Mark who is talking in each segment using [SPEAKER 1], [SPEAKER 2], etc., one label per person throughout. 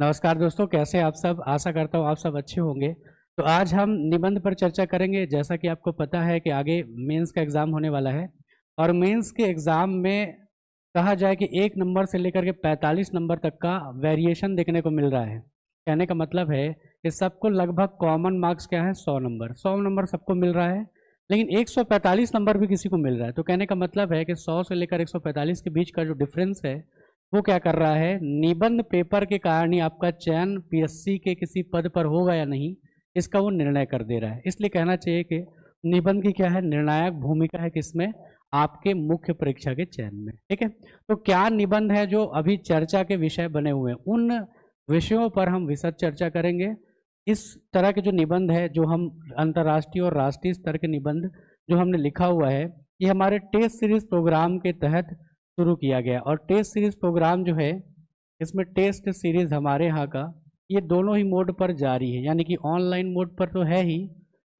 [SPEAKER 1] नमस्कार दोस्तों कैसे आप सब आशा करता हूँ आप सब अच्छे होंगे तो आज हम निबंध पर चर्चा करेंगे जैसा कि आपको पता है कि आगे मेंस का एग्ज़ाम होने वाला है और मेंस के एग्ज़ाम में कहा जाए कि एक नंबर से लेकर के 45 नंबर तक का वेरिएशन देखने को मिल रहा है कहने का मतलब है कि सबको लगभग कॉमन मार्क्स क्या है सौ नंबर सौ नंबर सबको मिल रहा है लेकिन एक नंबर भी किसी को मिल रहा है तो कहने का मतलब है कि सौ से लेकर एक के बीच का जो डिफरेंस है वो क्या कर रहा है निबंध पेपर के कारण ही आपका चयन पीएससी के किसी पद पर होगा या नहीं इसका वो निर्णय कर दे रहा है इसलिए कहना चाहिए कि निबंध की क्या है निर्णायक भूमिका है किसमें आपके मुख्य परीक्षा के चयन में ठीक है तो क्या निबंध है जो अभी चर्चा के विषय बने हुए हैं उन विषयों पर हम विशद चर्चा करेंगे इस तरह के जो निबंध है जो हम अंतर्राष्ट्रीय और राष्ट्रीय स्तर के निबंध जो हमने लिखा हुआ है ये हमारे टेस्ट सीरीज प्रोग्राम के तहत शुरू किया गया और टेस्ट सीरीज प्रोग्राम जो है इसमें टेस्ट सीरीज हमारे यहाँ का ये दोनों ही मोड पर जारी है यानी कि ऑनलाइन मोड पर तो है ही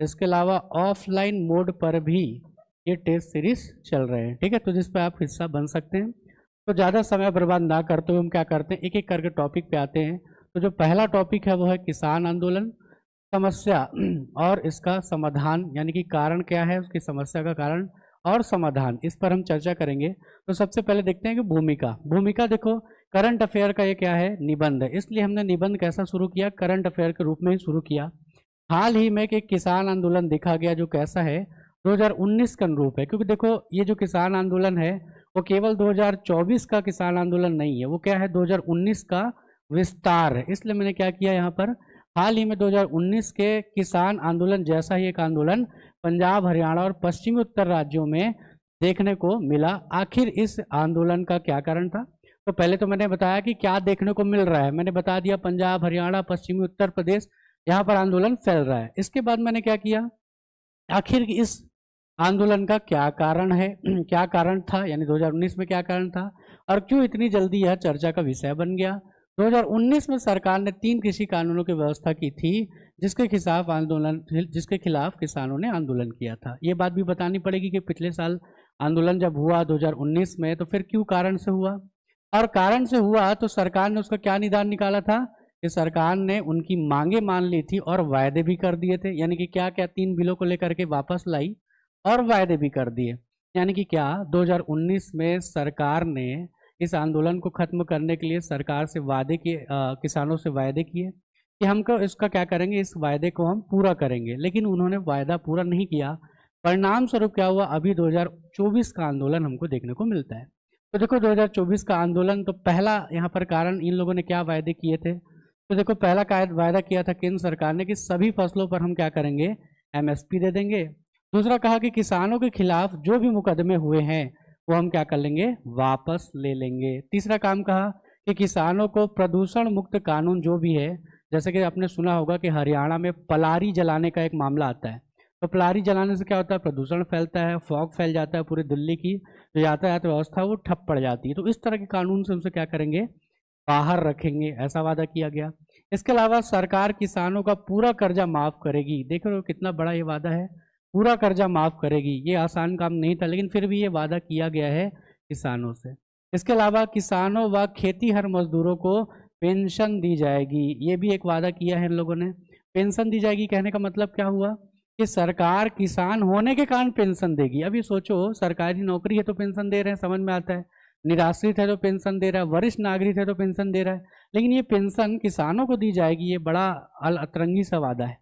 [SPEAKER 1] इसके अलावा ऑफलाइन मोड पर भी ये टेस्ट सीरीज चल रहे हैं ठीक है तो जिस पर आप हिस्सा बन सकते हैं तो ज़्यादा समय बर्बाद ना करते हुए हम क्या करते हैं एक एक करके टॉपिक पे आते हैं तो जो पहला टॉपिक है वो है किसान आंदोलन समस्या और इसका समाधान यानी कि कारण क्या है उसकी समस्या का कारण और समाधान इस पर हम चर्चा करेंगे तो सबसे पहले देखते हैं कि भूमिका भूमिका देखो करंट अफेयर का ये क्या है निबंध है इसलिए हमने निबंध कैसा शुरू किया करंट अफेयर के रूप में ही शुरू किया हाल ही में एक किसान आंदोलन देखा गया जो कैसा है 2019 का अनुरूप है क्योंकि देखो ये जो किसान आंदोलन है वो केवल 2024 का किसान आंदोलन नहीं है वो क्या है 2019 का विस्तार है इसलिए मैंने क्या किया यहाँ पर हाल ही में 2019 के किसान आंदोलन जैसा ही एक आंदोलन पंजाब हरियाणा और पश्चिमी उत्तर राज्यों में देखने को मिला आखिर इस आंदोलन का क्या कारण था तो पहले तो मैंने बताया कि क्या देखने को मिल रहा है मैंने बता दिया पंजाब हरियाणा पश्चिमी उत्तर प्रदेश यहाँ पर आंदोलन फैल रहा है इसके बाद मैंने क्या किया आखिर इस आंदोलन का क्या कारण है क्या कारण था यानी 2019 में क्या कारण था और क्यों इतनी जल्दी यह चर्चा का विषय बन गया 2019 में सरकार ने तीन कृषि कानूनों की व्यवस्था की थी जिसके खिलाफ आंदोलन जिसके खिलाफ किसानों ने आंदोलन किया था ये बात भी बतानी पड़ेगी कि पिछले साल आंदोलन जब हुआ 2019 में तो फिर क्यों कारण से हुआ और कारण से हुआ तो सरकार ने उसका क्या निदान निकाला था कि सरकार ने उनकी मांगे मान ली थी और वायदे भी कर दिए थे यानी कि क्या क्या तीन बिलों को लेकर के वापस लाई और वायदे भी कर दिए यानी कि क्या 2019 में सरकार ने इस आंदोलन को ख़त्म करने के लिए सरकार से वादे किए किसानों से वायदे किए कि हम कर, इसका क्या करेंगे इस वायदे को हम पूरा करेंगे लेकिन उन्होंने वायदा पूरा नहीं किया परिणाम स्वरूप क्या हुआ अभी 2024 का आंदोलन हमको देखने को मिलता है तो देखो 2024 का आंदोलन तो पहला यहाँ पर कारण इन लोगों ने क्या वायदे किए थे तो देखो पहला वायदा किया था केंद्र सरकार ने कि सभी फसलों पर हम क्या करेंगे एमएसपी दे देंगे दूसरा कहा कि किसानों के खिलाफ जो भी मुकदमे हुए हैं वो हम क्या कर लेंगे वापस ले लेंगे तीसरा काम कहा कि किसानों को प्रदूषण मुक्त कानून जो भी है जैसे कि आपने सुना होगा कि हरियाणा में पलारी जलाने का एक मामला आता है तो पलारी जलाने से क्या होता है प्रदूषण फैलता है फॉग फैल जाता है पूरी दिल्ली की जो यातायात व्यवस्था वो ठप पड़ जाती है तो इस तरह के कानून से उनसे क्या करेंगे बाहर रखेंगे ऐसा वादा किया गया इसके अलावा सरकार किसानों का पूरा कर्जा माफ करेगी देख रहे हो कितना बड़ा ये वादा है पूरा कर्जा माफ़ करेगी ये आसान काम नहीं था लेकिन फिर भी ये वादा किया गया है किसानों से इसके अलावा किसानों व खेती हर मजदूरों को पेंशन दी जाएगी ये भी एक वादा किया है इन लोगों ने पेंशन दी जाएगी कहने का मतलब क्या हुआ कि सरकार किसान होने के कारण पेंशन देगी अभी सोचो सरकारी नौकरी है तो पेंशन दे रहे हैं समझ में आता है निराश्रित है तो पेंशन दे रहा है वरिष्ठ नागरिक है तो पेंशन दे रहा है लेकिन ये पेंशन किसानों को दी जाएगी ये बड़ा अतरंगी सा वादा है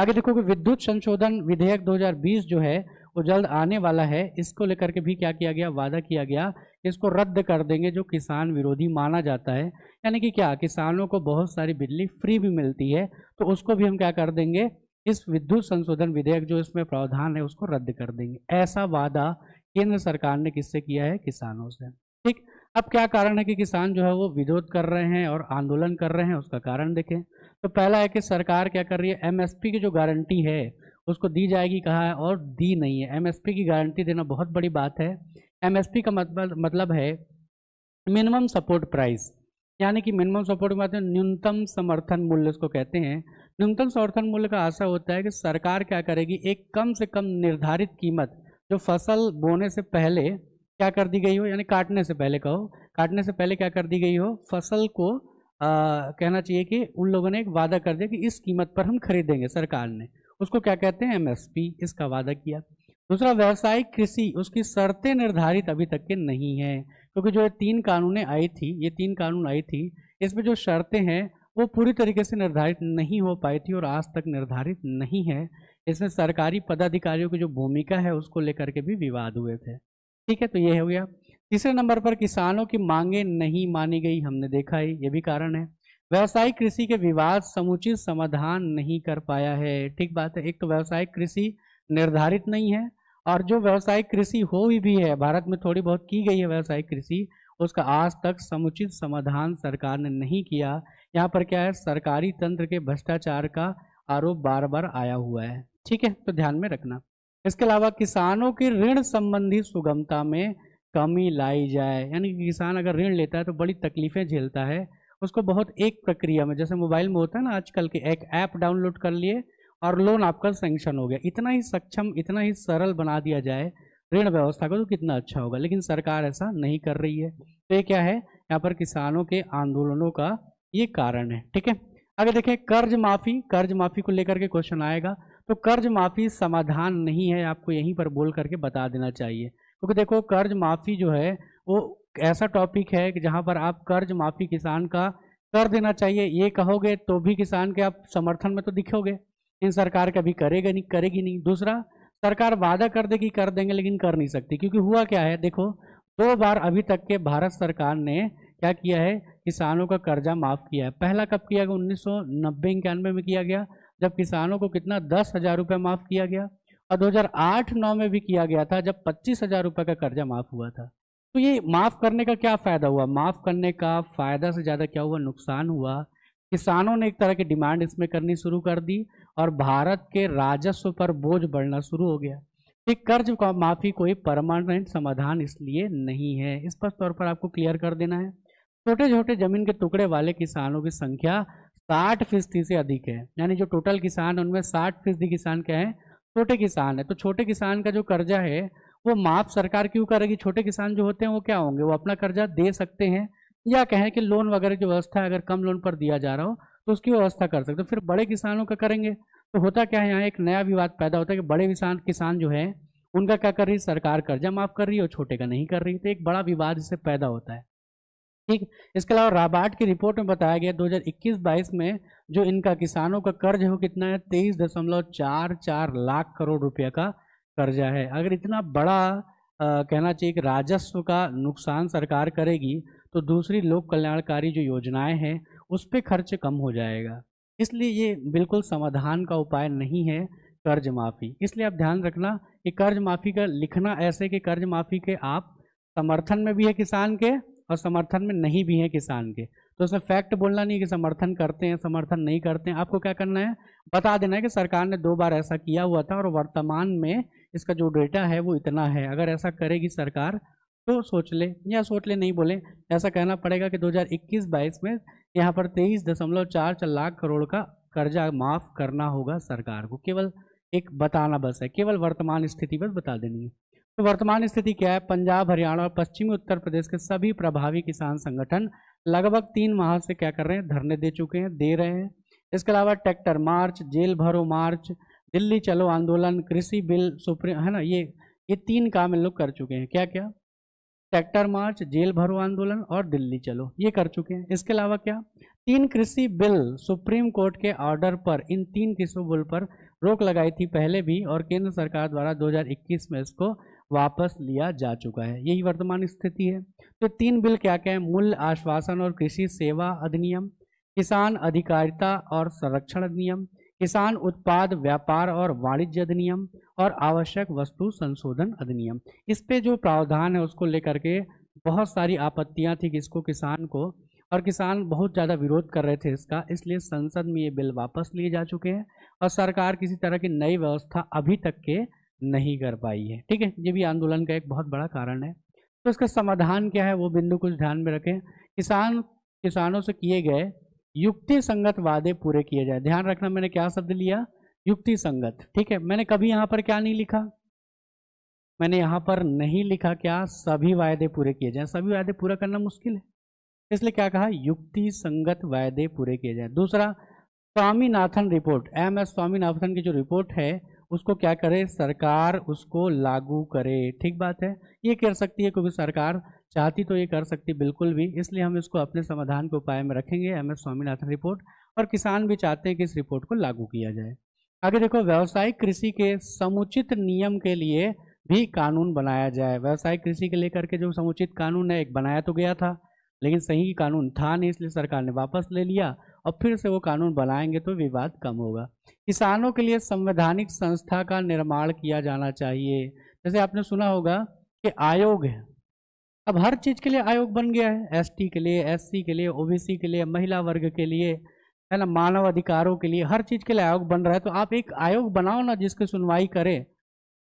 [SPEAKER 1] आगे देखो कि विद्युत संशोधन विधेयक 2020 जो है वो जल्द आने वाला है इसको लेकर के भी क्या किया गया वादा किया गया इसको रद्द कर देंगे जो किसान विरोधी माना जाता है यानी कि क्या किसानों को बहुत सारी बिजली फ्री भी मिलती है तो उसको भी हम क्या कर देंगे इस विद्युत संशोधन विधेयक जो इसमें प्रावधान है उसको रद्द कर देंगे ऐसा वादा केंद्र सरकार ने किससे किया है किसानों से ठीक अब क्या कारण है कि किसान जो है वो विरोध कर रहे हैं और आंदोलन कर रहे हैं उसका कारण देखें तो पहला है कि सरकार क्या कर रही है एमएसपी की जो गारंटी है उसको दी जाएगी कहा है और दी नहीं है एमएसपी की गारंटी देना बहुत बड़ी बात है एमएसपी का मतलब मतलब है मिनिमम सपोर्ट प्राइस यानी कि मिनिमम सपोर्ट के बात न्यूनतम समर्थन मूल्य इसको कहते हैं न्यूनतम समर्थन मूल्य का आशा होता है कि सरकार क्या करेगी एक कम से कम निर्धारित कीमत जो फसल बोने से पहले क्या कर दी गई हो यानी काटने से पहले कहो काटने से पहले क्या कर दी गई हो फसल को आ, कहना चाहिए कि उन लोगों ने एक वादा कर दिया कि इस कीमत पर हम खरीदेंगे सरकार ने उसको क्या कहते हैं एमएसपी इसका वादा किया दूसरा व्यवसाय कृषि उसकी शर्तें निर्धारित अभी तक के नहीं हैं क्योंकि जो ये तीन कानूने आई थी ये तीन कानून आई थी इसमें जो शर्तें हैं वो पूरी तरीके से निर्धारित नहीं हो पाई थी और आज तक निर्धारित नहीं है इसमें सरकारी पदाधिकारियों की जो भूमिका है उसको लेकर के भी विवाद हुए थे ठीक है तो ये हो गया तीसरे नंबर पर किसानों की मांगे नहीं मानी गई हमने देखा है ये भी कारण है व्यवसायिक कृषि के विवाद समुचित समाधान नहीं कर पाया है ठीक बात है एक तो व्यावसायिक कृषि निर्धारित नहीं है और जो व्यावसायिक कृषि हो भी है भारत में थोड़ी बहुत की गई है व्यावसायिक कृषि उसका आज तक समुचित समाधान सरकार ने नहीं किया यहाँ पर क्या है सरकारी तंत्र के भ्रष्टाचार का आरोप बार बार आया हुआ है ठीक है तो ध्यान में रखना इसके अलावा किसानों की ऋण संबंधी सुगमता में कमी लाई जाए यानी कि किसान अगर ऋण लेता है तो बड़ी तकलीफें झेलता है उसको बहुत एक प्रक्रिया में जैसे मोबाइल में होता है ना आजकल के एक ऐप डाउनलोड कर लिए और लोन आपका सेंक्शन हो गया इतना ही सक्षम इतना ही सरल बना दिया जाए ऋण व्यवस्था को तो कितना अच्छा होगा लेकिन सरकार ऐसा नहीं कर रही है तो ये क्या है यहाँ पर किसानों के आंदोलनों का ये कारण है ठीक है आगे देखें कर्ज माफी कर्ज माफी को लेकर के क्वेश्चन आएगा तो कर्ज माफ़ी समाधान नहीं है आपको यहीं पर बोल करके बता देना चाहिए क्योंकि तो देखो कर्ज माफ़ी जो है वो ऐसा टॉपिक है कि जहाँ पर आप कर्ज माफ़ी किसान का कर देना चाहिए ये कहोगे तो भी किसान के आप समर्थन में तो दिखोगे इन सरकार कभी करेगा नहीं करेगी नहीं दूसरा सरकार वादा कर देगी कर देंगे लेकिन कर नहीं सकती क्योंकि हुआ क्या है देखो दो बार अभी तक के भारत सरकार ने क्या किया है किसानों का कर्जा माफ़ किया है पहला कब किया गया उन्नीस सौ में किया गया जब किसानों को कितना दस हज़ार रुपये माफ़ किया गया और 2008-9 में भी किया गया था जब पच्चीस हज़ार रुपये का कर्जा माफ़ हुआ था तो ये माफ़ करने का क्या फ़ायदा हुआ माफ़ करने का फ़ायदा से ज़्यादा क्या हुआ नुकसान हुआ किसानों ने एक तरह की डिमांड इसमें करनी शुरू कर दी और भारत के राजस्व पर बोझ बढ़ना शुरू हो गया कि कर्ज का माफ़ी कोई परमानेंट समाधान इसलिए नहीं है स्पष्ट इस तौर पर आपको क्लियर कर देना है छोटे छोटे जमीन के टुकड़े वाले किसानों की संख्या साठ फीसदी से अधिक है यानी जो टोटल किसान उनमें साठ फीसदी किसान क्या है छोटे किसान है तो छोटे किसान का जो कर्जा है वो माफ सरकार क्यों करेगी छोटे किसान जो होते हैं वो क्या होंगे वो अपना कर्जा दे सकते हैं या कहें कि लोन वगैरह की व्यवस्था अगर कम लोन पर दिया जा रहा हो तो उसकी व्यवस्था कर सकते हो फिर बड़े किसानों का करेंगे तो होता क्या है यहाँ एक नया विवाद पैदा होता है कि बड़े किसान किसान जो है उनका क्या कर रही है सरकार कर्जा माफ कर रही है और छोटे का नहीं कर रही तो एक बड़ा विवाद इससे पैदा होता है ठीक इसके अलावा राबार्ट की रिपोर्ट में बताया गया 2021-22 में जो इनका किसानों का कर्ज है वो कितना है तेईस दशमलव चार चार लाख करोड़ रुपये का कर्जा है अगर इतना बड़ा आ, कहना चाहिए कि राजस्व का नुकसान सरकार करेगी तो दूसरी लोक कल्याणकारी जो योजनाएं हैं उस पर खर्च कम हो जाएगा इसलिए ये बिल्कुल समाधान का उपाय नहीं है कर्ज माफ़ी इसलिए आप ध्यान रखना कि कर्ज माफ़ी का लिखना ऐसे कि कर्ज माफ़ी के आप समर्थन में भी है किसान के और समर्थन में नहीं भी हैं किसान के तो उसमें फैक्ट बोलना नहीं कि समर्थन करते हैं समर्थन नहीं करते हैं आपको क्या करना है बता देना है कि सरकार ने दो बार ऐसा किया हुआ था और वर्तमान में इसका जो डेटा है वो इतना है अगर ऐसा करेगी सरकार तो सोच ले या सोच ले नहीं बोले ऐसा कहना पड़ेगा कि 2021-22 में यहाँ पर तेईस दशमलव चार लाख करोड़ का कर्जा माफ़ करना होगा सरकार को केवल एक बताना बस है केवल वर्तमान स्थिति बस बता देनी है तो वर्तमान स्थिति क्या है पंजाब हरियाणा और पश्चिमी उत्तर प्रदेश के सभी प्रभावी किसान संगठन लगभग तीन माह से क्या कर रहे हैं धरने दे चुके हैं दे रहे हैं इसके अलावा ट्रैक्टर मार्च जेल भरो मार्च दिल्ली चलो आंदोलन कृषि बिल सुप्रीम है ना ये ये तीन काम इन लोग कर चुके हैं क्या क्या ट्रैक्टर मार्च जेल भरो आंदोलन और दिल्ली चलो ये कर चुके हैं इसके अलावा क्या तीन कृषि बिल सुप्रीम कोर्ट के ऑर्डर पर इन तीन कृषि बिल पर रोक लगाई थी पहले भी और केंद्र सरकार द्वारा 2021 में इसको वापस लिया जा चुका है यही वर्तमान स्थिति है तो तीन बिल क्या क्या है मूल्य आश्वासन और कृषि सेवा अधिनियम किसान अधिकारिता और संरक्षण अधिनियम किसान उत्पाद व्यापार और वाणिज्य अधिनियम और आवश्यक वस्तु संशोधन अधिनियम इस पे जो प्रावधान है उसको लेकर के बहुत सारी आपत्तियां थी किसको किसान को और किसान बहुत ज़्यादा विरोध कर रहे थे इसका इसलिए संसद में ये बिल वापस लिए जा चुके हैं और सरकार किसी तरह की नई व्यवस्था अभी तक के नहीं कर पाई है ठीक है ये भी आंदोलन का एक बहुत बड़ा कारण है तो इसका समाधान क्या है वो बिंदु कुछ ध्यान में रखें किसान किसानों से किए गए युक्ति संगत वादे पूरे किए जाए ध्यान रखना मैंने क्या शब्द लिया युक्ति संगत ठीक है मैंने कभी यहाँ पर क्या नहीं लिखा मैंने यहाँ पर नहीं लिखा क्या सभी वायदे पूरे किए जाए सभी वायदे पूरा करना मुश्किल है इसलिए क्या कहा युक्ति संगत वायदे पूरे किए जाए दूसरा Swaminathan report M S Swaminathan की जो रिपोर्ट है उसको क्या करे सरकार उसको लागू करे ठीक बात है ये कर सकती है क्योंकि सरकार चाहती तो ये कर सकती बिल्कुल भी इसलिए हम इसको अपने समाधान के उपाय में रखेंगे एम एस स्वामीनाथन रिपोर्ट और किसान भी चाहते हैं कि इस रिपोर्ट को लागू किया जाए आगे देखो व्यावसायिक कृषि के समुचित नियम के लिए भी कानून बनाया जाए व्यावसायिक कृषि के लेकर के जो समुचित कानून है एक बनाया तो गया था लेकिन सही कानून था नहीं इसलिए सरकार ने वापस ले लिया और फिर से वो कानून बनाएंगे तो विवाद कम होगा किसानों के लिए संवैधानिक संस्था का निर्माण किया जाना चाहिए जैसे आपने सुना होगा कि आयोग है अब हर चीज़ के लिए आयोग बन गया है एसटी के लिए एससी के लिए ओबीसी के लिए महिला वर्ग के लिए है ना मानव अधिकारों के लिए हर चीज़ के लिए आयोग बन रहा है तो आप एक आयोग बनाओ ना जिसकी सुनवाई करे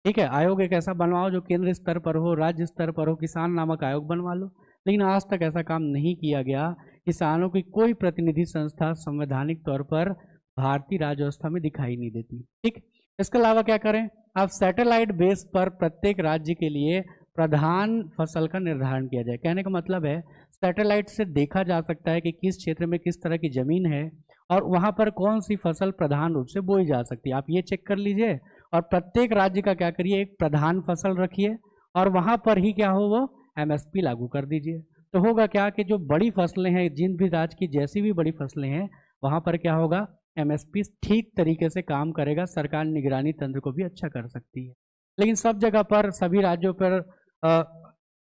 [SPEAKER 1] ठीक है आयोग एक ऐसा बनवाओ जो केंद्र स्तर पर हो राज्य स्तर पर हो किसान नामक आयोग बनवा लो लेकिन आज तक ऐसा काम नहीं किया गया किसानों की कोई प्रतिनिधि संस्था संवैधानिक तौर पर भारतीय राजव्यवस्था में दिखाई नहीं देती ठीक इसके अलावा क्या करें अब सैटेलाइट बेस पर प्रत्येक राज्य के लिए प्रधान फसल का निर्धारण किया जाए कहने का मतलब है सैटेलाइट से देखा जा सकता है कि किस क्षेत्र में किस तरह की ज़मीन है और वहाँ पर कौन सी फसल प्रधान रूप से बोई जा सकती है आप ये चेक कर लीजिए और प्रत्येक राज्य का क्या करिए एक प्रधान फसल रखिए और वहाँ पर ही क्या हो वो एमएसपी लागू कर दीजिए तो होगा क्या कि जो बड़ी फसलें हैं जिन भी राज्य की जैसी भी बड़ी फसलें हैं वहाँ पर क्या होगा एमएसपी ठीक तरीके से काम करेगा सरकार निगरानी तंत्र को भी अच्छा कर सकती है लेकिन सब जगह पर सभी राज्यों पर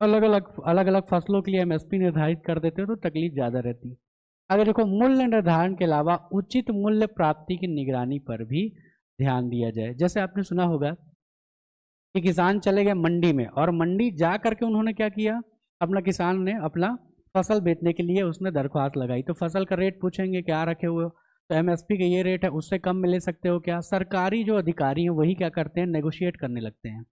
[SPEAKER 1] अलग अलग अलग अलग फसलों के लिए एमएसपी निर्धारित कर देते हो तो तकलीफ ज़्यादा रहती है अगर देखो मूल्य निर्धारण के अलावा उचित मूल्य प्राप्ति की निगरानी पर भी ध्यान दिया जाए जैसे आपने सुना होगा कि किसान चले गए मंडी में और मंडी जा करके उन्होंने क्या किया अपना किसान ने अपना फसल बेचने के लिए उसने दरख्वास्त लगाई तो फसल का रेट पूछेंगे क्या रखे हुए हो तो पी का ये रेट है उससे कम में ले सकते हो क्या सरकारी जो अधिकारी हैं वही क्या करते हैं नेगोशिएट करने लगते हैं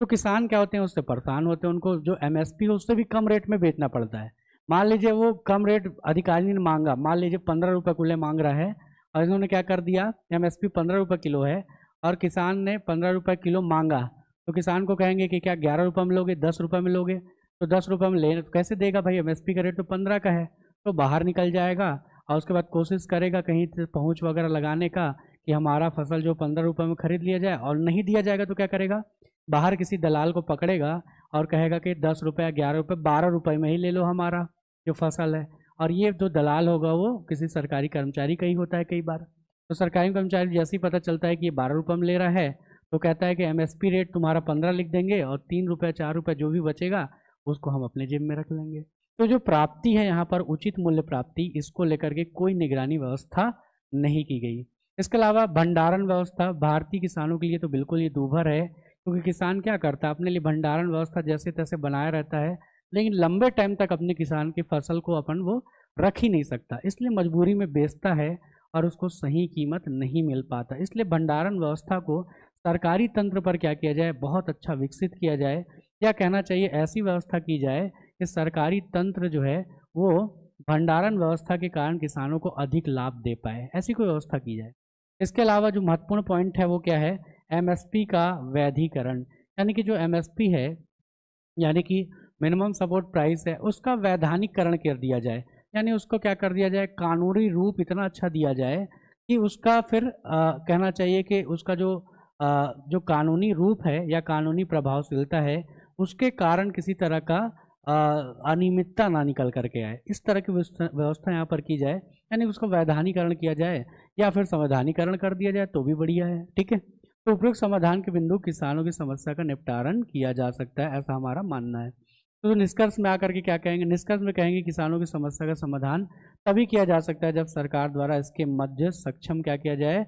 [SPEAKER 1] तो किसान क्या होते हैं उससे परेशान होते हैं उनको जो एम एस पी है उससे भी कम रेट में बेचना पड़ता है मान लीजिए वो कम रेट अधिकारी ने मांगा मान लीजिए पंद्रह रुपये किलो मांग रहा है और इन्होंने क्या कर दिया एम एस पी पंद्रह रुपये किलो है और किसान ने पंद्रह रुपये किलो मांगा तो किसान को कहेंगे कि क्या ग्यारह रुपये में लोगे दस रुपये में लोगे तो दस रुपये हम ले तो कैसे देगा भाई पी का रेट तो पंद्रह का है तो बाहर निकल जाएगा और उसके बाद कोशिश करेगा कहीं से पहुँच वगैरह लगाने का कि हमारा फसल जो पंद्रह रुपये में खरीद लिया जाए और नहीं दिया जाएगा तो क्या करेगा बाहर किसी दलाल को पकड़ेगा और कहेगा कि दस रुपये ग्यारह रुपये बारह रुपये में ही ले लो हमारा जो फसल है और ये जो दलाल होगा वो किसी सरकारी कर्मचारी का ही होता है कई बार तो सरकारी कर्मचारी जैसे ही पता चलता है कि ये बारह रुपये में ले रहा है तो कहता है कि एम रेट तुम्हारा पंद्रह लिख देंगे और तीन रुपये चार रुपये जो भी बचेगा उसको हम अपने जेब में रख लेंगे तो जो प्राप्ति है यहाँ पर उचित मूल्य प्राप्ति इसको लेकर के कोई निगरानी व्यवस्था नहीं की गई इसके अलावा भंडारण व्यवस्था भारतीय किसानों के लिए तो बिल्कुल ये दूभर है क्योंकि किसान क्या करता है अपने लिए भंडारण व्यवस्था जैसे तैसे बनाया रहता है लेकिन लंबे टाइम तक अपने किसान की फसल को अपन वो रख ही नहीं सकता इसलिए मजबूरी में बेचता है और उसको सही कीमत नहीं मिल पाता इसलिए भंडारण व्यवस्था को सरकारी तंत्र पर क्या किया जाए बहुत अच्छा विकसित किया जाए या कहना चाहिए ऐसी व्यवस्था की जाए कि सरकारी तंत्र जो है वो भंडारण व्यवस्था के कारण किसानों को अधिक लाभ दे पाए ऐसी कोई व्यवस्था की जाए इसके अलावा जो महत्वपूर्ण पॉइंट है वो क्या है एमएसपी का वैधिकरण यानी कि जो एमएसपी है यानी कि मिनिमम सपोर्ट प्राइस है उसका वैधानिकरण कर दिया जाए यानी उसको क्या कर दिया जाए कानूनी रूप इतना अच्छा दिया जाए कि उसका फिर आ, कहना चाहिए कि उसका जो आ, जो कानूनी रूप है या कानूनी प्रभावशीलता है उसके कारण किसी तरह का अनियमितता ना निकल करके आए इस तरह की व्यवस्था यहाँ पर की जाए यानी उसका वैधानीकरण किया जाए या फिर संवैधानीकरण कर दिया जाए तो भी बढ़िया है ठीक है तो उपयुक्त समाधान के बिंदु किसानों की समस्या का निपटारण किया जा सकता है ऐसा हमारा मानना है तो निष्कर्ष में आकर के क्या कहेंगे निष्कर्ष में कहेंगे किसानों की समस्या का समाधान तभी किया जा सकता है जब सरकार द्वारा इसके मध्य सक्षम क्या किया जाए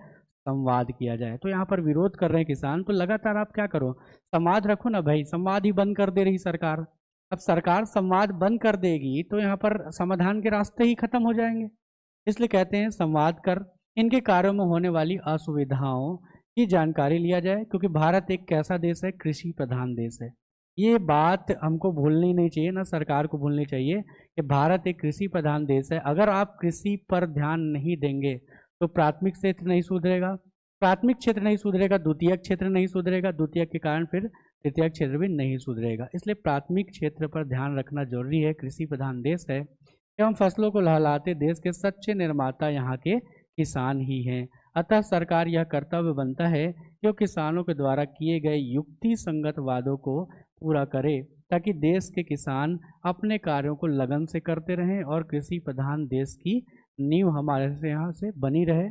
[SPEAKER 1] संवाद किया जाए तो यहाँ पर विरोध कर रहे हैं किसान तो लगातार आप क्या करो संवाद रखो ना भाई संवाद ही बंद कर दे रही सरकार अब सरकार संवाद बंद कर देगी तो यहाँ पर समाधान के रास्ते ही खत्म हो जाएंगे इसलिए कहते हैं संवाद कर इनके कार्यों में होने वाली असुविधाओं की जानकारी लिया जाए क्योंकि भारत एक कैसा देश है कृषि प्रधान देश है ये बात हमको भूलनी नहीं चाहिए ना सरकार को भूलनी चाहिए कि भारत एक कृषि प्रधान देश है अगर आप कृषि पर ध्यान नहीं देंगे तो प्राथमिक क्षेत्र नहीं सुधरेगा प्राथमिक क्षेत्र नहीं सुधरेगा द्वितीय क्षेत्र नहीं सुधरेगा द्वितीय के कारण फिर तृतीय क्षेत्र भी नहीं सुधरेगा इसलिए प्राथमिक क्षेत्र पर ध्यान रखना जरूरी है कृषि प्रधान देश है एवं फसलों को लहलाते देश के सच्चे निर्माता यहाँ के किसान ही हैं अतः सरकार यह कर्तव्य बनता है कि वो किसानों के द्वारा किए गए युक्ति संगत वादों को पूरा करे ताकि देश के किसान अपने कार्यों को लगन से करते रहें और कृषि प्रधान देश की नींव हमारे से यहाँ से बनी रहे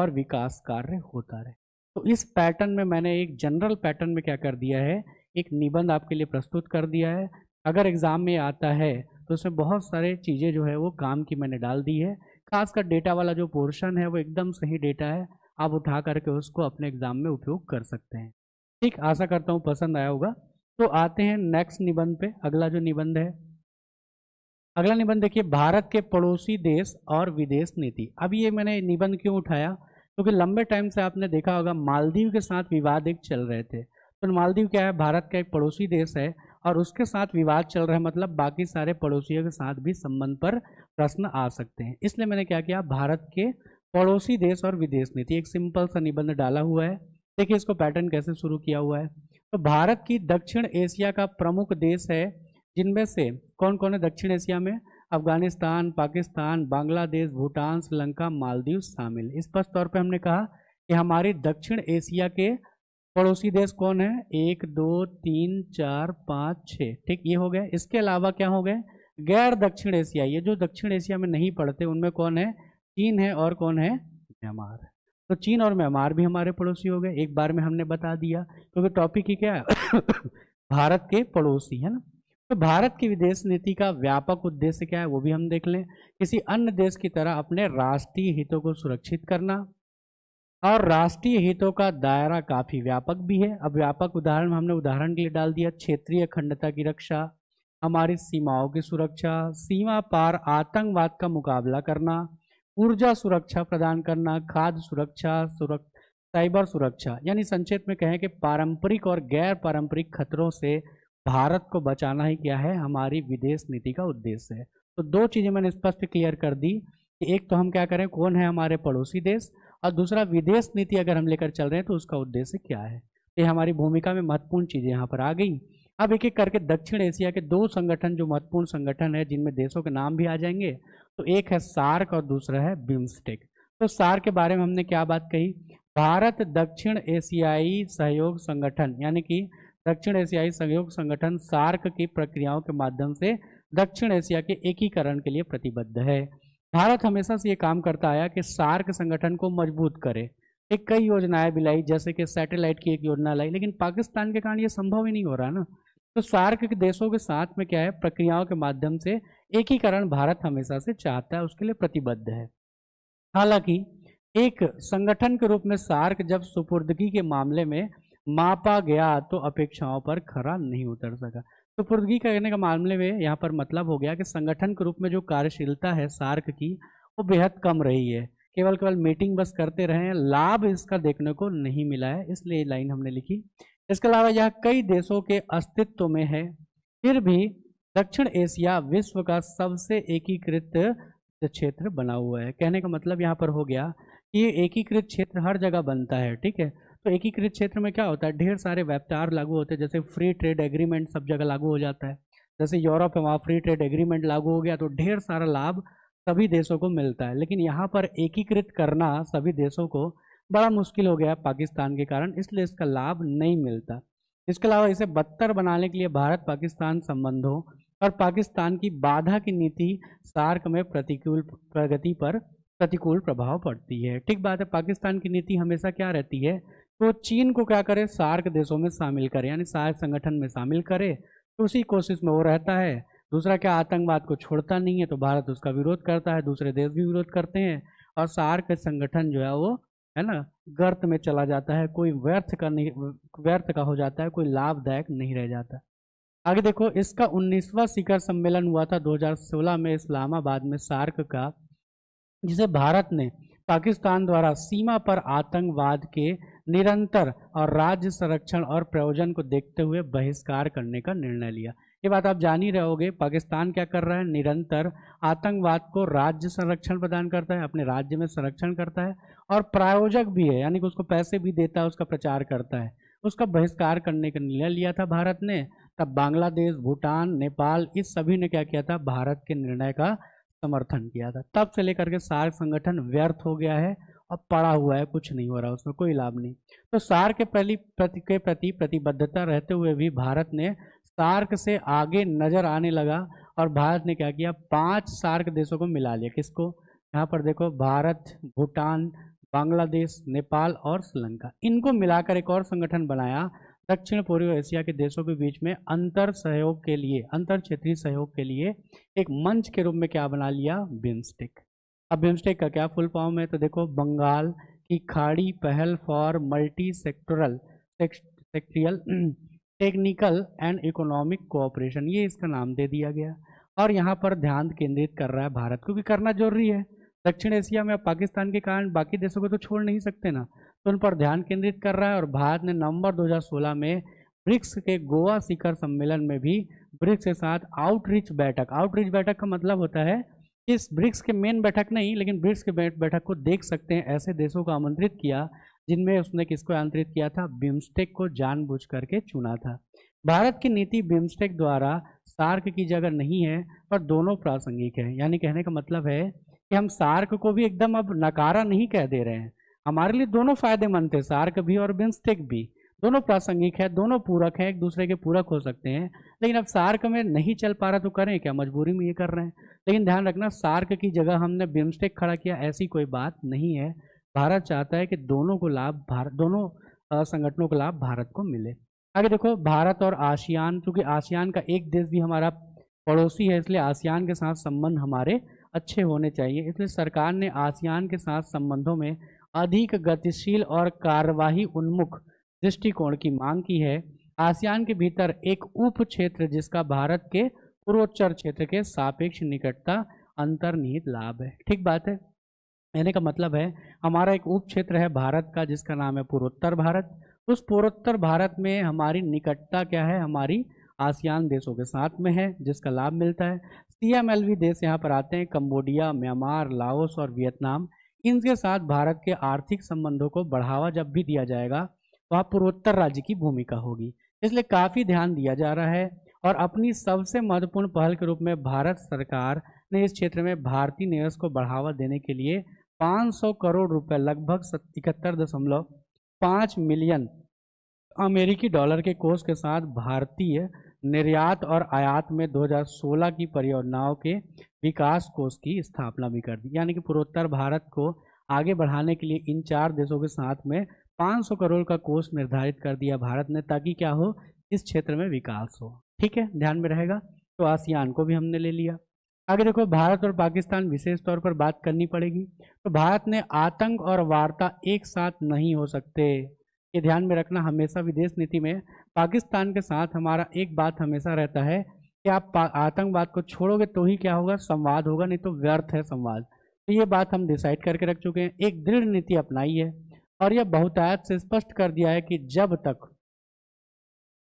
[SPEAKER 1] और विकास कार्य होता रहे तो इस पैटर्न में मैंने एक जनरल पैटर्न में क्या कर दिया है एक निबंध आपके लिए प्रस्तुत कर दिया है अगर एग्ज़ाम में आता है तो उसमें बहुत सारे चीज़ें जो है वो काम की मैंने डाल दी है खासकर डेटा वाला जो पोर्शन है वो एकदम सही डेटा है आप उठा करके उसको अपने एग्ज़ाम में उपयोग कर सकते हैं ठीक आशा करता हूँ पसंद आया होगा तो आते हैं नेक्स्ट निबंध पे अगला जो निबंध है अगला निबंध देखिए भारत के पड़ोसी देश और विदेश नीति अब ये मैंने निबंध क्यों उठाया क्योंकि लंबे टाइम से आपने देखा होगा मालदीव के साथ विवाद एक चल रहे थे तो मालदीव क्या है भारत का एक पड़ोसी देश है और उसके साथ विवाद चल रहा है मतलब बाकी सारे पड़ोसियों के साथ भी संबंध पर प्रश्न आ सकते हैं इसलिए मैंने क्या किया भारत के पड़ोसी देश और विदेश नीति एक सिंपल सा निबंध डाला हुआ है देखिए इसको पैटर्न कैसे शुरू किया हुआ है तो भारत की दक्षिण एशिया का प्रमुख देश है जिनमें से कौन कौन है दक्षिण एशिया में अफगानिस्तान पाकिस्तान बांग्लादेश भूटान श्रीलंका मालदीव शामिल स्पष्ट तौर पर हमने कहा कि हमारे दक्षिण एशिया के पड़ोसी देश कौन है एक दो तीन चार पाँच छः ठीक ये हो गए इसके अलावा क्या हो गए गैर दक्षिण एशिया ये जो दक्षिण एशिया में नहीं पड़ते उनमें कौन है चीन है और कौन है म्यांमार तो चीन और म्यांमार भी हमारे पड़ोसी हो गए एक बार में हमने बता दिया क्योंकि तो टॉपिक ही क्या है भारत के पड़ोसी है ना तो भारत की विदेश नीति का व्यापक उद्देश्य क्या है वो भी हम देख लें किसी अन्य देश की तरह अपने राष्ट्रीय हितों को सुरक्षित करना और राष्ट्रीय हितों का दायरा काफ़ी व्यापक भी है अब व्यापक उदाहरण हमने उदाहरण के लिए डाल दिया क्षेत्रीय अखंडता की रक्षा हमारी सीमाओं की सुरक्षा सीमा पार आतंकवाद का मुकाबला करना ऊर्जा सुरक्षा प्रदान करना खाद्य सुरक्षा सुरक साइबर सुरक्षा यानी संक्षेप में कहें कि पारंपरिक और गैर पारंपरिक खतरों से भारत को बचाना ही क्या है हमारी विदेश नीति का उद्देश्य है तो दो चीज़ें मैंने स्पष्ट क्लियर कर दी कि एक तो हम क्या करें कौन है हमारे पड़ोसी देश और दूसरा विदेश नीति अगर हम लेकर चल रहे हैं तो उसका उद्देश्य क्या है ये हमारी भूमिका में महत्वपूर्ण चीज़ें यहाँ पर आ गई अब एक एक करके दक्षिण एशिया के दो संगठन जो महत्वपूर्ण संगठन है जिनमें देशों के नाम भी आ जाएंगे तो एक है सार्क और दूसरा है बिम्स्टेक तो सार्क के बारे में हमने क्या बात कही भारत दक्षिण एशियाई सहयोग संगठन यानी कि दक्षिण एशियाई सहयोग संगठन सार्क की प्रक्रियाओं के माध्यम से दक्षिण एशिया के एकीकरण के लिए प्रतिबद्ध है भारत हमेशा से ये काम करता आया कि सार्क संगठन को मजबूत करे एक कई योजनाएं भी लाई जैसे कि सैटेलाइट की एक योजना लाई लेकिन पाकिस्तान के कारण ये संभव ही नहीं हो रहा ना तो सार्क के देशों के साथ में क्या है प्रक्रियाओं के माध्यम से एकीकरण भारत हमेशा से चाहता है उसके लिए प्रतिबद्ध है हालांकि एक संगठन के रूप में सार्क जब सुपुर्दगी के मामले में मापा गया तो अपेक्षाओं पर खरा नहीं उतर सका तो पुर्दगी करने का मामले में यहाँ पर मतलब हो गया कि संगठन के रूप में जो कार्यशीलता है सार्क की वो बेहद कम रही है केवल केवल मीटिंग बस करते रहे लाभ इसका देखने को नहीं मिला है इसलिए लाइन हमने लिखी इसके अलावा यह कई देशों के अस्तित्व में है फिर भी दक्षिण एशिया विश्व का सबसे एकीकृत क्षेत्र बना हुआ है कहने का मतलब यहाँ पर हो गया कि ये एकीकृत क्षेत्र हर जगह बनता है ठीक है तो एकीकृत क्षेत्र में क्या होता है ढेर सारे व्यापार लागू होते हैं जैसे फ्री ट्रेड एग्रीमेंट सब जगह लागू हो जाता है जैसे यूरोप है वहाँ फ्री ट्रेड एग्रीमेंट लागू हो गया तो ढेर सारा लाभ सभी देशों को मिलता है लेकिन यहाँ पर एकीकृत करना सभी देशों को बड़ा मुश्किल हो गया पाकिस्तान के कारण इसलिए इसका लाभ नहीं मिलता इसके अलावा इसे बदतर बनाने के लिए भारत पाकिस्तान संबंधों और पाकिस्तान की बाधा की नीति सार्क में प्रतिकूल प्रगति पर प्रतिकूल प्रभाव पड़ती है ठीक बात है पाकिस्तान की नीति हमेशा क्या रहती है तो चीन को क्या करे सार्क देशों में शामिल करे यानी सार्क संगठन में शामिल करे तो उसी कोशिश में वो रहता है दूसरा क्या आतंकवाद को छोड़ता नहीं है तो भारत उसका विरोध करता है दूसरे देश भी विरोध करते हैं और सार्क संगठन जो है वो है ना गर्त में चला जाता है कोई व्यर्थ का नहीं व्यर्थ का हो जाता है कोई लाभदायक नहीं रह जाता आगे देखो इसका उन्नीसवा शिखर सम्मेलन हुआ था 2016 में इस्लामाबाद में सार्क का जिसे भारत ने पाकिस्तान द्वारा सीमा पर आतंकवाद के निरंतर और राज्य संरक्षण और प्रयोजन को देखते हुए बहिष्कार करने का निर्णय लिया ये बात आप जान ही रहोगे पाकिस्तान क्या कर रहा है निरंतर आतंकवाद को राज्य संरक्षण प्रदान करता है अपने राज्य में संरक्षण करता है और प्रायोजक भी है यानी कि उसको पैसे भी देता है उसका प्रचार करता है उसका बहिष्कार करने का निर्णय लिया था भारत ने तब बांग्लादेश भूटान नेपाल इस सभी ने क्या किया था भारत के निर्णय का समर्थन किया था तब से लेकर के सार्क संगठन व्यर्थ हो गया है अब पड़ा हुआ है कुछ नहीं हो रहा उसमें कोई लाभ नहीं तो सार के पहली प्रति के प्रति प्रतिबद्धता रहते हुए भी भारत ने सार्क से आगे नजर आने लगा और भारत ने क्या किया पांच सार्क देशों को मिला लिया किसको यहाँ पर देखो भारत भूटान बांग्लादेश नेपाल और श्रीलंका इनको मिलाकर एक और संगठन बनाया दक्षिण पूर्व एशिया के देशों के बीच में अंतर सहयोग के लिए अंतर क्षेत्रीय सहयोग के लिए एक मंच के रूप में क्या बना लिया बिम्स्टिक अब बिम्स्टेक का क्या फुल फॉर्म है तो देखो बंगाल की खाड़ी पहल for multi sectoral sectoral technical and economic cooperation ये इसका नाम दे दिया गया और यहाँ पर ध्यान केंद्रित कर रहा है भारत क्योंकि करना जरूरी है दक्षिण एशिया में पाकिस्तान के कारण बाकी देशों को तो छोड़ नहीं सकते ना तो उन पर ध्यान केंद्रित कर रहा है और भारत ने नवंबर 2016 में ब्रिक्स के गोवा शिखर सम्मेलन में भी ब्रिक्स के साथ आउटरीच बैठक आउटरीच बैठक का मतलब होता है इस ब्रिक्स के मेन बैठक नहीं लेकिन ब्रिक्स के बैठक को देख सकते हैं ऐसे देशों को आमंत्रित किया जिनमें उसने किसको आमंत्रित किया था बिम्स्टेक को जानबूझ करके चुना था भारत की नीति बिम्स्टेक द्वारा सार्क की जगह नहीं है और दोनों प्रासंगिक है यानी कहने का मतलब है कि हम सार्क को भी एकदम अब नकारा नहीं कह दे रहे हैं हमारे लिए दोनों फायदेमंद थे सार्क भी और बिम्स्टेक भी दोनों प्रासंगिक है दोनों पूरक है एक दूसरे के पूरक हो सकते हैं लेकिन अब सार्क में नहीं चल पा रहा तो करें क्या मजबूरी में ये कर रहे हैं लेकिन ध्यान रखना सार्क की जगह हमने बिम्स्टेक खड़ा किया ऐसी कोई बात नहीं है भारत चाहता है कि दोनों को लाभ भारत दोनों संगठनों को लाभ भारत को मिले आगे देखो भारत और आसियान क्योंकि आसियान का एक देश भी हमारा पड़ोसी है इसलिए आसियान के साथ संबंध हमारे अच्छे होने चाहिए इसलिए सरकार ने आसियान के साथ संबंधों में अधिक गतिशील और कार्यवाही उन्मुख दृष्टिकोण की मांग की है आसियान के भीतर एक उप क्षेत्र जिसका भारत के पूर्वोत्तर क्षेत्र के सापेक्ष निकटता अंतर्निहित लाभ है ठीक बात है कहने का मतलब है हमारा एक उप क्षेत्र है भारत का जिसका नाम है पूर्वोत्तर भारत उस पूर्वोत्तर भारत में हमारी निकटता क्या है हमारी आसियान देशों के साथ में है जिसका लाभ मिलता है सी एम एल वी देश यहाँ पर आते हैं कम्बोडिया म्यांमार लाओस और वियतनाम इनके साथ भारत के आर्थिक संबंधों को बढ़ावा जब भी दिया जाएगा वह तो पूर्वोत्तर राज्य की भूमिका होगी इसलिए काफ़ी ध्यान दिया जा रहा है और अपनी सबसे महत्वपूर्ण पहल के रूप में भारत सरकार ने इस क्षेत्र में भारतीय निवेश को बढ़ावा देने के लिए 500 करोड़ रुपए लगभग इकहत्तर दशमलव पाँच मिलियन अमेरिकी डॉलर के कोष के साथ भारतीय निर्यात और आयात में 2016 की परियोजनाओं के विकास कोष की स्थापना भी कर दी यानी कि पूर्वोत्तर भारत को आगे बढ़ाने के लिए इन चार देशों के साथ में 500 करोड़ का कोष निर्धारित कर दिया भारत ने ताकि क्या हो इस क्षेत्र में विकास हो ठीक है ध्यान में रहेगा तो आसियान को भी हमने ले लिया आगे देखो भारत और पाकिस्तान विशेष तौर पर बात करनी पड़ेगी तो भारत ने आतंक और वार्ता एक साथ नहीं हो सकते ये ध्यान में रखना हमेशा विदेश नीति में पाकिस्तान के साथ हमारा एक बात हमेशा रहता है कि आप आतंकवाद को छोड़ोगे तो ही क्या होगा संवाद होगा नहीं तो व्यर्थ है संवाद तो ये बात हम डिसाइड करके रख चुके हैं एक दृढ़ नीति अपनाई है और यह बहुतायत से स्पष्ट कर दिया है कि जब तक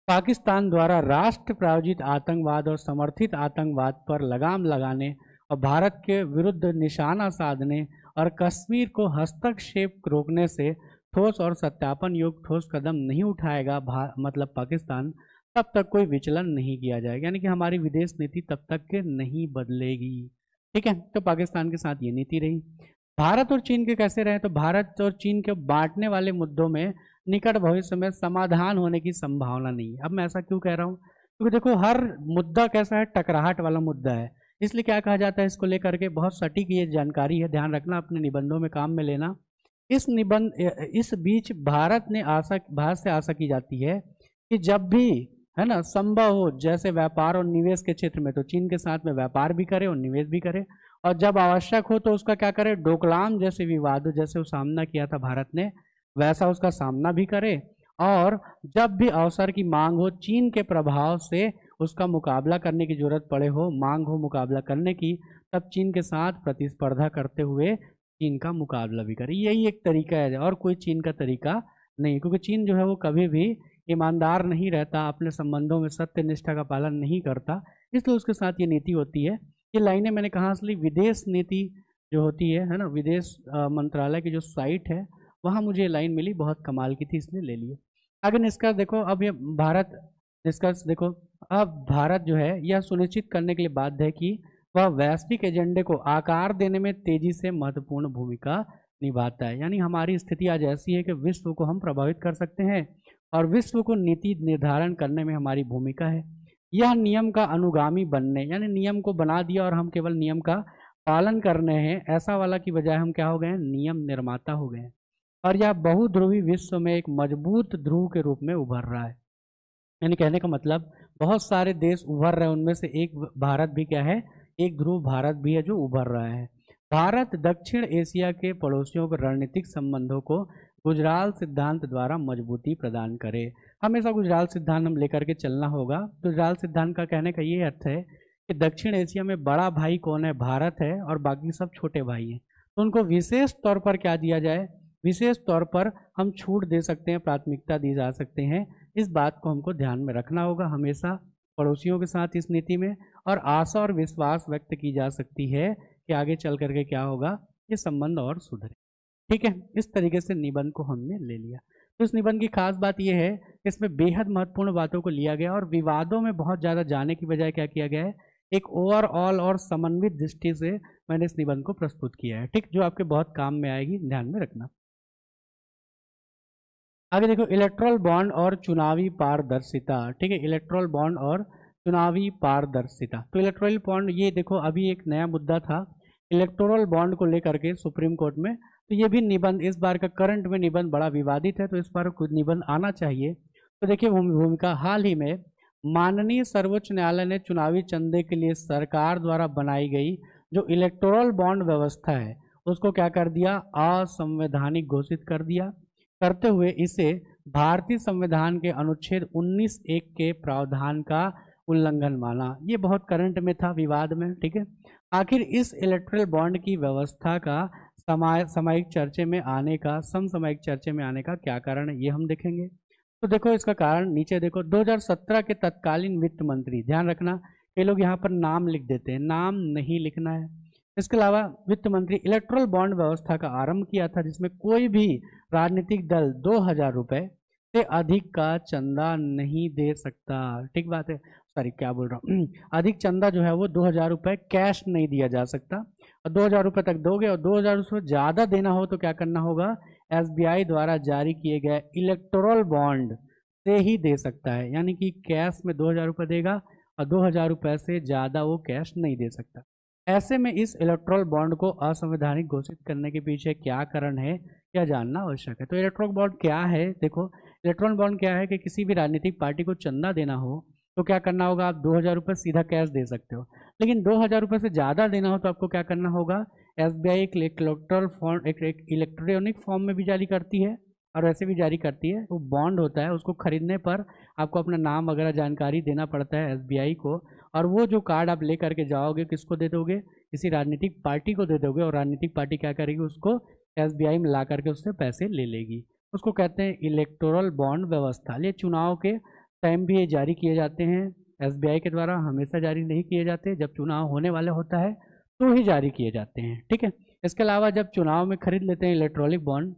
[SPEAKER 1] पाकिस्तान द्वारा राष्ट्र प्रायोजित आतंकवाद और समर्थित आतंकवाद पर लगाम लगाने और भारत के विरुद्ध निशाना साधने और कश्मीर को हस्तक्षेप रोकने से ठोस और सत्यापन योग्य ठोस कदम नहीं उठाएगा मतलब पाकिस्तान तब तक कोई विचलन नहीं किया जाएगा यानी कि हमारी विदेश नीति तब तक नहीं बदलेगी ठीक है तो पाकिस्तान के साथ ये नीति रही भारत और चीन के कैसे रहे तो भारत और चीन के बांटने वाले मुद्दों में निकट भविष्य में समाधान होने की संभावना नहीं है अब मैं ऐसा क्यों कह रहा हूँ क्योंकि देखो हर मुद्दा कैसा है टकराहट वाला मुद्दा है इसलिए क्या कहा जाता है इसको लेकर के बहुत सटीक ये जानकारी है ध्यान रखना अपने निबंधों में काम में लेना इस निबंध इस बीच भारत ने आशा भारत से आशा की जाती है कि जब भी है ना संभव हो जैसे व्यापार और निवेश के क्षेत्र में तो चीन के साथ में व्यापार भी करे और निवेश भी करे और जब आवश्यक हो तो उसका क्या करे डोकलाम जैसे विवाद जैसे वो सामना किया था भारत ने वैसा उसका सामना भी करे और जब भी अवसर की मांग हो चीन के प्रभाव से उसका मुकाबला करने की जरूरत पड़े हो मांग हो मुकाबला करने की तब चीन के साथ प्रतिस्पर्धा करते हुए चीन का मुकाबला भी करे यही एक तरीका है और कोई चीन का तरीका नहीं क्योंकि चीन जो है वो कभी भी ईमानदार नहीं रहता अपने संबंधों में सत्य निष्ठा का पालन नहीं करता इसलिए उसके साथ ये नीति होती है ये लाइनें मैंने कहाँ से ली विदेश नीति जो होती है है ना विदेश मंत्रालय की जो साइट है वहाँ मुझे लाइन मिली बहुत कमाल की थी इसलिए ले लिए आगे निष्कर्ष देखो अब ये भारत निष्कर्ष देखो अब भारत जो है यह सुनिश्चित करने के लिए बाध्य है कि वह वैश्विक एजेंडे को आकार देने में तेजी से महत्वपूर्ण भूमिका निभाता है यानी हमारी स्थिति आज ऐसी है कि विश्व को हम प्रभावित कर सकते हैं और विश्व को नीति निर्धारण करने में हमारी भूमिका है यह नियम का अनुगामी बनने यानी नियम को बना दिया और हम केवल नियम का पालन करने हैं ऐसा वाला की बजाय हम क्या हो गए नियम निर्माता हो गए और यह बहुध्रुवी विश्व में एक मजबूत ध्रुव के रूप में उभर रहा है यानी कहने का मतलब बहुत सारे देश उभर रहे हैं उनमें से एक भारत भी क्या है एक ध्रुव भारत भी है जो उभर रहा है भारत दक्षिण एशिया के पड़ोसियों के रणनीतिक संबंधों को गुजराल सिद्धांत द्वारा मजबूती प्रदान करे हमेशा गुजराल सिद्धांत हम लेकर के चलना होगा गुजराल तो सिद्धांत का कहने का ये अर्थ है कि दक्षिण एशिया में बड़ा भाई कौन है भारत है और बाकी सब छोटे भाई हैं तो उनको विशेष तौर पर क्या दिया जाए विशेष तौर पर हम छूट दे सकते हैं प्राथमिकता दी जा सकते हैं इस बात को हमको ध्यान में रखना होगा हमेशा पड़ोसियों के साथ इस नीति में और आशा और विश्वास व्यक्त की जा सकती है कि आगे चल करके क्या होगा ये संबंध और सुधरे ठीक है इस तरीके से निबंध को हमने ले लिया तो इस निबंध की खास बात यह है इसमें बेहद महत्वपूर्ण बातों को लिया गया और विवादों में बहुत ज़्यादा जाने की बजाय क्या किया गया है एक ओवरऑल और समन्वित दृष्टि से मैंने इस निबंध को प्रस्तुत किया है ठीक जो आपके बहुत काम में आएगी ध्यान में रखना आगे देखो इलेक्ट्रल बॉन्ड और चुनावी पारदर्शिता ठीक है इलेक्ट्रल बॉन्ड और चुनावी पारदर्शिता तो इलेक्ट्रल बॉन्ड ये देखो अभी एक नया मुद्दा था इलेक्टोरल बॉन्ड को लेकर के सुप्रीम कोर्ट में तो ये भी निबंध इस बार का करंट में निबंध बड़ा विवादित है तो इस बार कुछ निबंध आना चाहिए तो देखिए भूमिका हाल ही में माननीय सर्वोच्च न्यायालय ने चुनावी चंदे के लिए सरकार द्वारा बनाई गई जो इलेक्टोरल बॉन्ड व्यवस्था है उसको क्या कर दिया असंवैधानिक घोषित कर दिया करते हुए इसे भारतीय संविधान के अनुच्छेद 19 एक के प्रावधान का उल्लंघन माना ये बहुत करंट में था विवाद में ठीक है आखिर इस इलेक्ट्रल बॉन्ड की व्यवस्था का समाय समायिक चर्चे में आने का समसामयिक चर्चे में आने का क्या कारण है ये हम देखेंगे तो देखो इसका कारण नीचे देखो 2017 के तत्कालीन वित्त मंत्री ध्यान रखना ये लोग यहाँ पर नाम लिख देते हैं नाम नहीं लिखना है इसके अलावा वित्त मंत्री इलेक्ट्रल बॉन्ड व्यवस्था का आरंभ किया था जिसमें कोई भी राजनीतिक दल दो हजार रुपये से अधिक का चंदा नहीं दे सकता ठीक बात है सॉरी क्या बोल रहा हूँ अधिक चंदा जो है वो दो हजार रुपये कैश नहीं दिया जा सकता और दो हज़ार रुपये तक दोगे और दो हज़ार उसमें ज़्यादा देना हो तो क्या करना होगा एस द्वारा जारी किए गए इलेक्ट्रोल बॉन्ड से ही दे सकता है यानी कि कैश में दो हज़ार रुपये देगा और दो हज़ार रुपये से ज़्यादा वो कैश नहीं दे सकता ऐसे में इस इलेक्ट्रॉल बॉन्ड को असंवैधानिक घोषित करने के पीछे क्या कारण है क्या जानना आवश्यक है तो इलेक्ट्रॉल बॉन्ड क्या है देखो इलेक्ट्रॉल बॉन्ड क्या है कि किसी भी राजनीतिक पार्टी को चंदा देना हो तो क्या करना होगा आप दो हज़ार रुपये सीधा कैश दे सकते हो लेकिन दो हज़ार रुपये से ज़्यादा देना हो तो आपको क्या करना होगा एस बी आई एक इलेक्ट्रल फॉर्म एक इलेक्ट्रॉनिक फॉर्म में भी जारी करती है और वैसे भी जारी करती है वो बॉन्ड होता है उसको खरीदने पर आपको अपना नाम वगैरह जानकारी देना पड़ता है एस को और वो जो कार्ड आप ले करके जाओगे किसको दे दोगे किसी राजनीतिक पार्टी को दे दोगे और राजनीतिक पार्टी क्या करेगी उसको एस में ला करके उससे पैसे ले लेगी उसको कहते हैं इलेक्टोरल बॉन्ड व्यवस्था ये चुनाव के टाइम भी ये जारी किए जाते हैं एसबीआई के द्वारा हमेशा जारी नहीं किए जाते जब चुनाव होने वाला होता है तो ही जारी किए जाते हैं ठीक है इसके अलावा जब चुनाव में खरीद लेते हैं इलेक्ट्रॉनिक बॉन्ड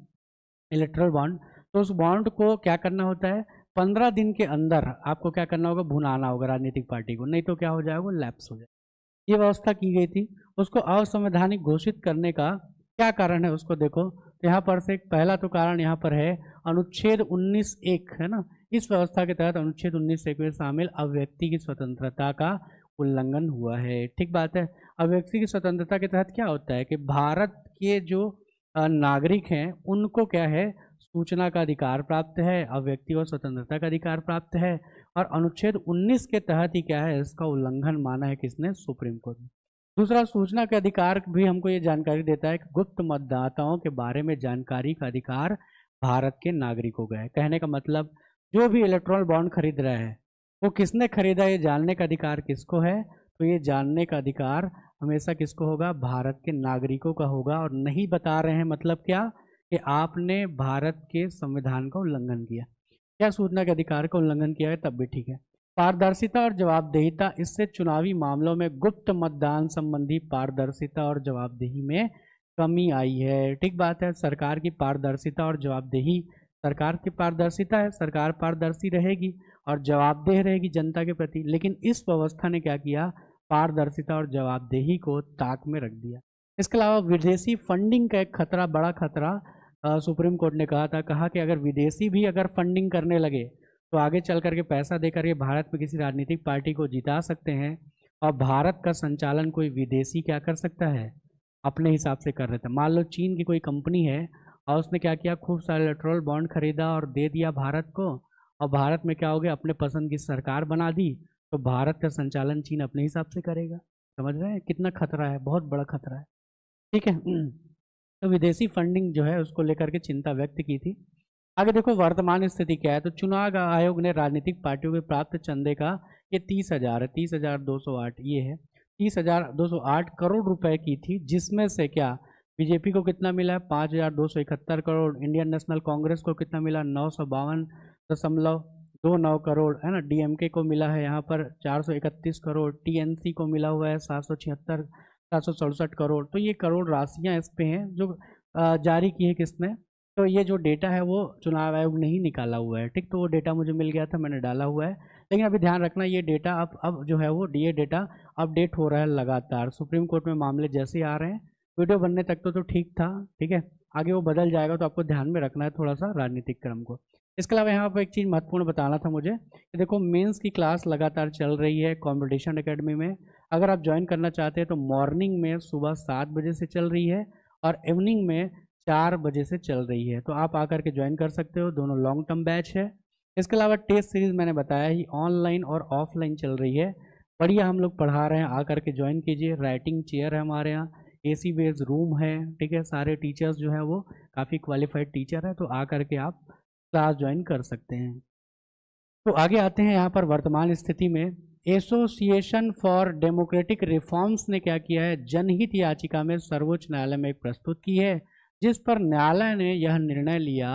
[SPEAKER 1] इलेक्ट्रल बॉन्ड तो उस बॉन्ड को क्या करना होता है पंद्रह दिन के अंदर आपको क्या करना होगा भुनाना होगा राजनीतिक पार्टी को नहीं तो क्या हो जाएगा वो लैप्स हो जाएगा ये व्यवस्था की गई थी उसको असंवैधानिक घोषित करने का क्या कारण है उसको देखो यहाँ पर से पहला तो कारण यहाँ पर है अनुच्छेद उन्नीस एक है ना इस व्यवस्था के तहत अनुच्छेद उन्नीस एक में शामिल अभिव्यक्ति की स्वतंत्रता का उल्लंघन हुआ है ठीक बात है अभिव्यक्ति की स्वतंत्रता के तहत क्या होता है कि भारत के जो नागरिक हैं उनको क्या है सूचना का अधिकार प्राप्त है अभिव्यक्ति और स्वतंत्रता का अधिकार प्राप्त है और अनुच्छेद 19 के तहत ही क्या है इसका उल्लंघन माना है किसने सुप्रीम कोर्ट ने दूसरा सूचना के अधिकार भी हमको ये जानकारी देता है कि गुप्त मतदाताओं के बारे में जानकारी का अधिकार भारत के नागरिक हो गए कहने का मतलब जो भी इलेक्ट्रॉनिक बॉन्ड खरीद रहा है वो किसने खरीदा ये जानने का अधिकार किसको है तो ये जानने का अधिकार हमेशा किसको होगा भारत के नागरिकों का होगा और नहीं बता रहे हैं मतलब क्या कि आपने भारत के संविधान का उल्लंघन किया क्या सूचना के अधिकार का उल्लंघन किया है तब भी ठीक है पारदर्शिता और जवाबदेहिता इससे चुनावी मामलों में गुप्त मतदान संबंधी पारदर्शिता और जवाबदेही में कमी आई है ठीक बात है सरकार की पारदर्शिता और जवाबदेही सरकार की पारदर्शिता है सरकार पारदर्शी रहेगी और जवाबदेह रहेगी जनता के प्रति लेकिन इस व्यवस्था ने क्या किया पारदर्शिता और जवाबदेही को ताक में रख दिया इसके अलावा विदेशी फंडिंग का एक खतरा बड़ा खतरा सुप्रीम कोर्ट ने कहा था कहा कि अगर विदेशी भी अगर फंडिंग करने लगे तो आगे चल करके पैसा दे करके भारत में किसी राजनीतिक पार्टी को जिता सकते हैं और भारत का संचालन कोई विदेशी क्या कर सकता है अपने हिसाब से कर रहे थे मान लो चीन की कोई कंपनी है और उसने क्या किया खूब सारे इलेक्ट्रोल बॉन्ड खरीदा और दे दिया भारत को और भारत में क्या हो गया अपने पसंद की सरकार बना दी तो भारत का संचालन चीन अपने हिसाब से करेगा समझ रहे हैं कितना खतरा है बहुत बड़ा खतरा है ठीक है हम्म। तो विदेशी फंडिंग जो है उसको लेकर के चिंता व्यक्त की थी आगे देखो वर्तमान स्थिति क्या है तो चुनाव आयोग ने राजनीतिक पार्टियों के प्राप्त चंदे का ये तीस हजार है तीस हजार दो सौ आठ ये है तीस हजार दो सौ आठ करोड़ रुपए की थी जिसमें से क्या बीजेपी को कितना मिला है पाँच हजार दो सौ इकहत्तर करोड़ इंडियन नेशनल कांग्रेस को कितना मिला नौ सौ बावन दशमलव दो नौ करोड़ है ना डीएमके को मिला है यहाँ पर चार सौ इकतीस करोड़ टीएनसी को मिला हुआ है सात सौ छिहत्तर सात सौ सड़सठ करोड़ तो ये करोड़ राशियाँ इस पे हैं जो जारी की है किसने तो ये जो डेटा है वो चुनाव आयोग ने ही निकाला हुआ है ठीक तो वो डेटा मुझे मिल गया था मैंने डाला हुआ है लेकिन अभी ध्यान रखना ये डेटा अब अब जो है वो डी डेटा अपडेट हो रहा है लगातार सुप्रीम कोर्ट में मामले जैसे आ रहे हैं वीडियो बनने तक तो, तो ठीक था ठीक है आगे वो बदल जाएगा तो आपको ध्यान में रखना है थोड़ा सा राजनीतिक क्रम को इसके अलावा यहाँ पर एक चीज़ महत्वपूर्ण बताना था मुझे कि देखो मेंस की क्लास लगातार चल रही है कॉम्पिटिशन एकेडमी में अगर आप ज्वाइन करना चाहते हैं तो मॉर्निंग में सुबह सात बजे से चल रही है और इवनिंग में चार बजे से चल रही है तो आप आकर के ज्वाइन कर सकते हो दोनों लॉन्ग टर्म बैच है इसके अलावा टेस्ट सीरीज मैंने बताया ही ऑनलाइन और ऑफलाइन चल रही है बढ़िया हम लोग पढ़ा रहे हैं आकर के ज्वाइन कीजिए राइटिंग चेयर है हमारे यहाँ ए सी बेज रूम है ठीक है सारे टीचर्स जो है वो काफ़ी क्वालिफाइड टीचर है तो आ के आप क्लास ज्वाइन कर सकते हैं तो आगे आते हैं यहाँ पर वर्तमान स्थिति में एसोसिएशन फॉर डेमोक्रेटिक रिफॉर्म्स ने क्या किया है जनहित याचिका में सर्वोच्च न्यायालय में प्रस्तुत की है जिस पर न्यायालय ने यह निर्णय लिया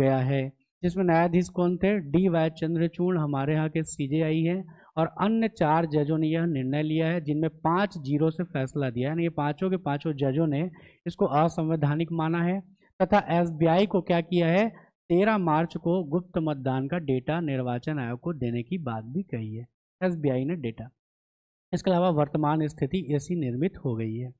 [SPEAKER 1] गया है जिसमें न्यायाधीश कौन थे डी वाई चंद्रचूड़ हमारे यहाँ के सीजेआई हैं और अन्य चार जजों ने यह निर्णय लिया है जिनमें पाँच जीरो से फैसला दिया है ये पाँचों के पाँचों जजों ने इसको असंवैधानिक माना है तथा एसबीआई को क्या किया है तेरह मार्च को गुप्त मतदान का डेटा निर्वाचन आयोग को देने की बात भी कही है एस ने डेटा इसके अलावा वर्तमान स्थिति ऐसी निर्मित हो गई है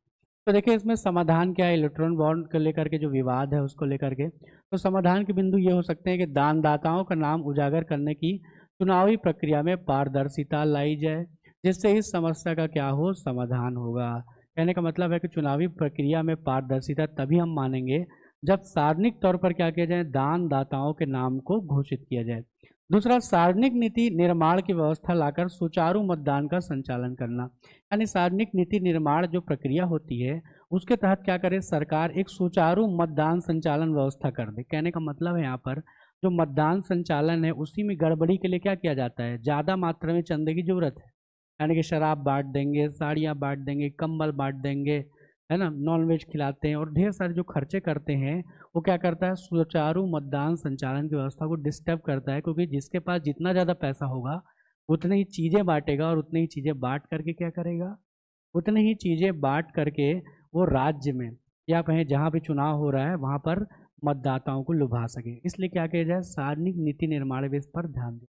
[SPEAKER 1] तो देखिए इसमें समाधान क्या है इलेक्ट्रॉन बॉन्ड को लेकर के जो विवाद है उसको लेकर के तो समाधान के बिंदु ये हो सकते हैं कि दानदाताओं का नाम उजागर करने की चुनावी प्रक्रिया में पारदर्शिता लाई जाए जिससे इस समस्या का क्या हो समाधान होगा कहने का मतलब है कि चुनावी प्रक्रिया में पारदर्शिता तभी हम मानेंगे जब सार्वजनिक तौर पर क्या किया जाए दानदाताओं के नाम को घोषित किया जाए दूसरा सार्वजनिक नीति निर्माण की व्यवस्था लाकर सुचारू मतदान का संचालन करना यानी सार्वजनिक नीति निर्माण जो प्रक्रिया होती है उसके तहत क्या करे सरकार एक सुचारू मतदान संचालन व्यवस्था कर दे कहने का मतलब है यहाँ पर जो मतदान संचालन है उसी में गड़बड़ी के लिए क्या किया जाता है ज़्यादा मात्रा में चंदे की जरूरत है यानी कि शराब बांट देंगे साड़ियाँ बांट देंगे कम्बल बांट देंगे है ना नॉनवेज खिलाते हैं और ढेर सारे जो खर्चे करते हैं वो क्या करता है सुचारू मतदान संचालन की व्यवस्था को डिस्टर्ब करता है क्योंकि जिसके पास जितना ज़्यादा पैसा होगा उतनी ही चीज़ें बांटेगा और उतनी ही चीज़ें बांट करके क्या करेगा उतनी ही चीज़ें बांट करके वो राज्य में या कहें जहाँ भी चुनाव हो रहा है वहाँ पर मतदाताओं को लुभा सके इसलिए क्या किया जाए सार्वजनिक नीति निर्माण बेस पर ध्यान दें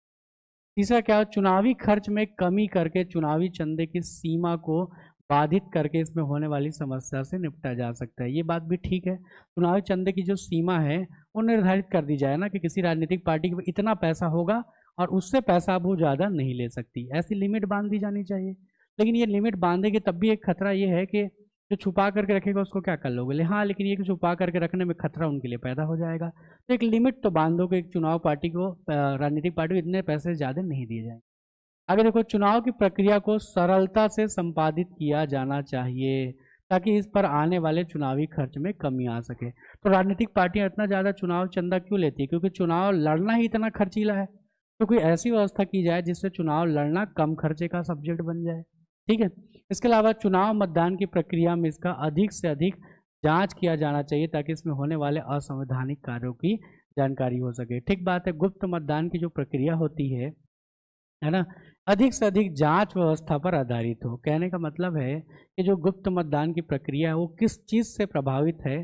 [SPEAKER 1] तीसरा क्या चुनावी खर्च में कमी करके चुनावी चंदे की सीमा को बाधित करके इसमें होने वाली समस्या से निपटा जा सकता है ये बात भी ठीक है चुनावी चंदे की जो सीमा है वो निर्धारित कर दी जाए ना कि किसी राजनीतिक पार्टी के इतना पैसा होगा और उससे पैसा वो ज़्यादा नहीं ले सकती ऐसी लिमिट बांध दी जानी चाहिए लेकिन ये लिमिट बांधेगी तब भी एक खतरा ये है कि जो छुपा करके रखेगा उसको क्या कर लोगे हाँ लेकिन ये कि छुपा करके रखने में खतरा उनके लिए पैदा हो जाएगा तो एक लिमिट तो बांधोगे एक चुनाव पार्टी को राजनीतिक पार्टी को इतने पैसे ज़्यादा नहीं दिए जाएंगे आगे देखो चुनाव की प्रक्रिया को सरलता से संपादित किया जाना चाहिए ताकि इस पर आने वाले चुनावी खर्च में कमी आ सके तो राजनीतिक पार्टियां इतना ज़्यादा चुनाव चंदा क्यों लेती है क्योंकि चुनाव लड़ना ही इतना खर्चीला है तो कोई ऐसी व्यवस्था की जाए जिससे चुनाव लड़ना कम खर्चे का सब्जेक्ट बन जाए ठीक है इसके अलावा चुनाव मतदान की प्रक्रिया में इसका अधिक से अधिक जाँच किया जाना चाहिए ताकि इसमें होने वाले असंवैधानिक कार्यों की जानकारी हो सके ठीक बात है गुप्त मतदान की जो प्रक्रिया होती है है ना अधिक से अधिक जांच व्यवस्था पर आधारित हो कहने का मतलब है कि जो गुप्त मतदान की प्रक्रिया है वो किस चीज़ से प्रभावित है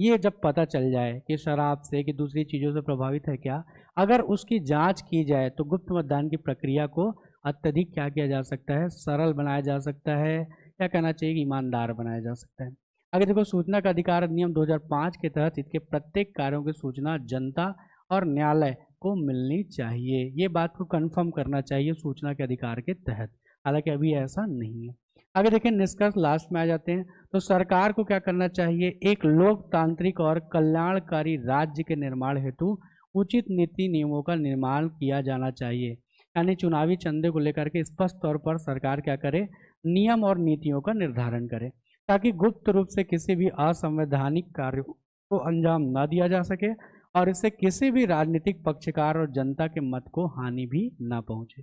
[SPEAKER 1] ये जब पता चल जाए कि शराब से कि दूसरी चीज़ों से प्रभावित है क्या अगर उसकी जांच की जाए तो गुप्त मतदान की प्रक्रिया को अत्यधिक क्या किया जा सकता है सरल बनाया जा सकता है या कहना चाहिए कि ईमानदार बनाया जा सकता है अगर देखो सूचना का अधिकार अधिनियम 2005 के तहत इसके प्रत्येक कार्यों की सूचना जनता और न्यायालय को मिलनी चाहिए ये बात को कंफर्म करना चाहिए सूचना के अधिकार के तहत हालांकि अभी ऐसा नहीं है अगर देखें निष्कर्ष लास्ट में आ जाते हैं तो सरकार को क्या करना चाहिए एक लोकतांत्रिक और कल्याणकारी राज्य के निर्माण हेतु उचित नीति नियमों का निर्माण किया जाना चाहिए यानी चुनावी चंदे को लेकर के स्पष्ट तौर पर सरकार क्या करे नियम और नीतियों का निर्धारण करे ताकि गुप्त रूप से किसी भी असंवैधानिक कार्य को अंजाम ना दिया जा सके और इससे किसी भी राजनीतिक पक्षकार और जनता के मत को हानि भी ना पहुंचे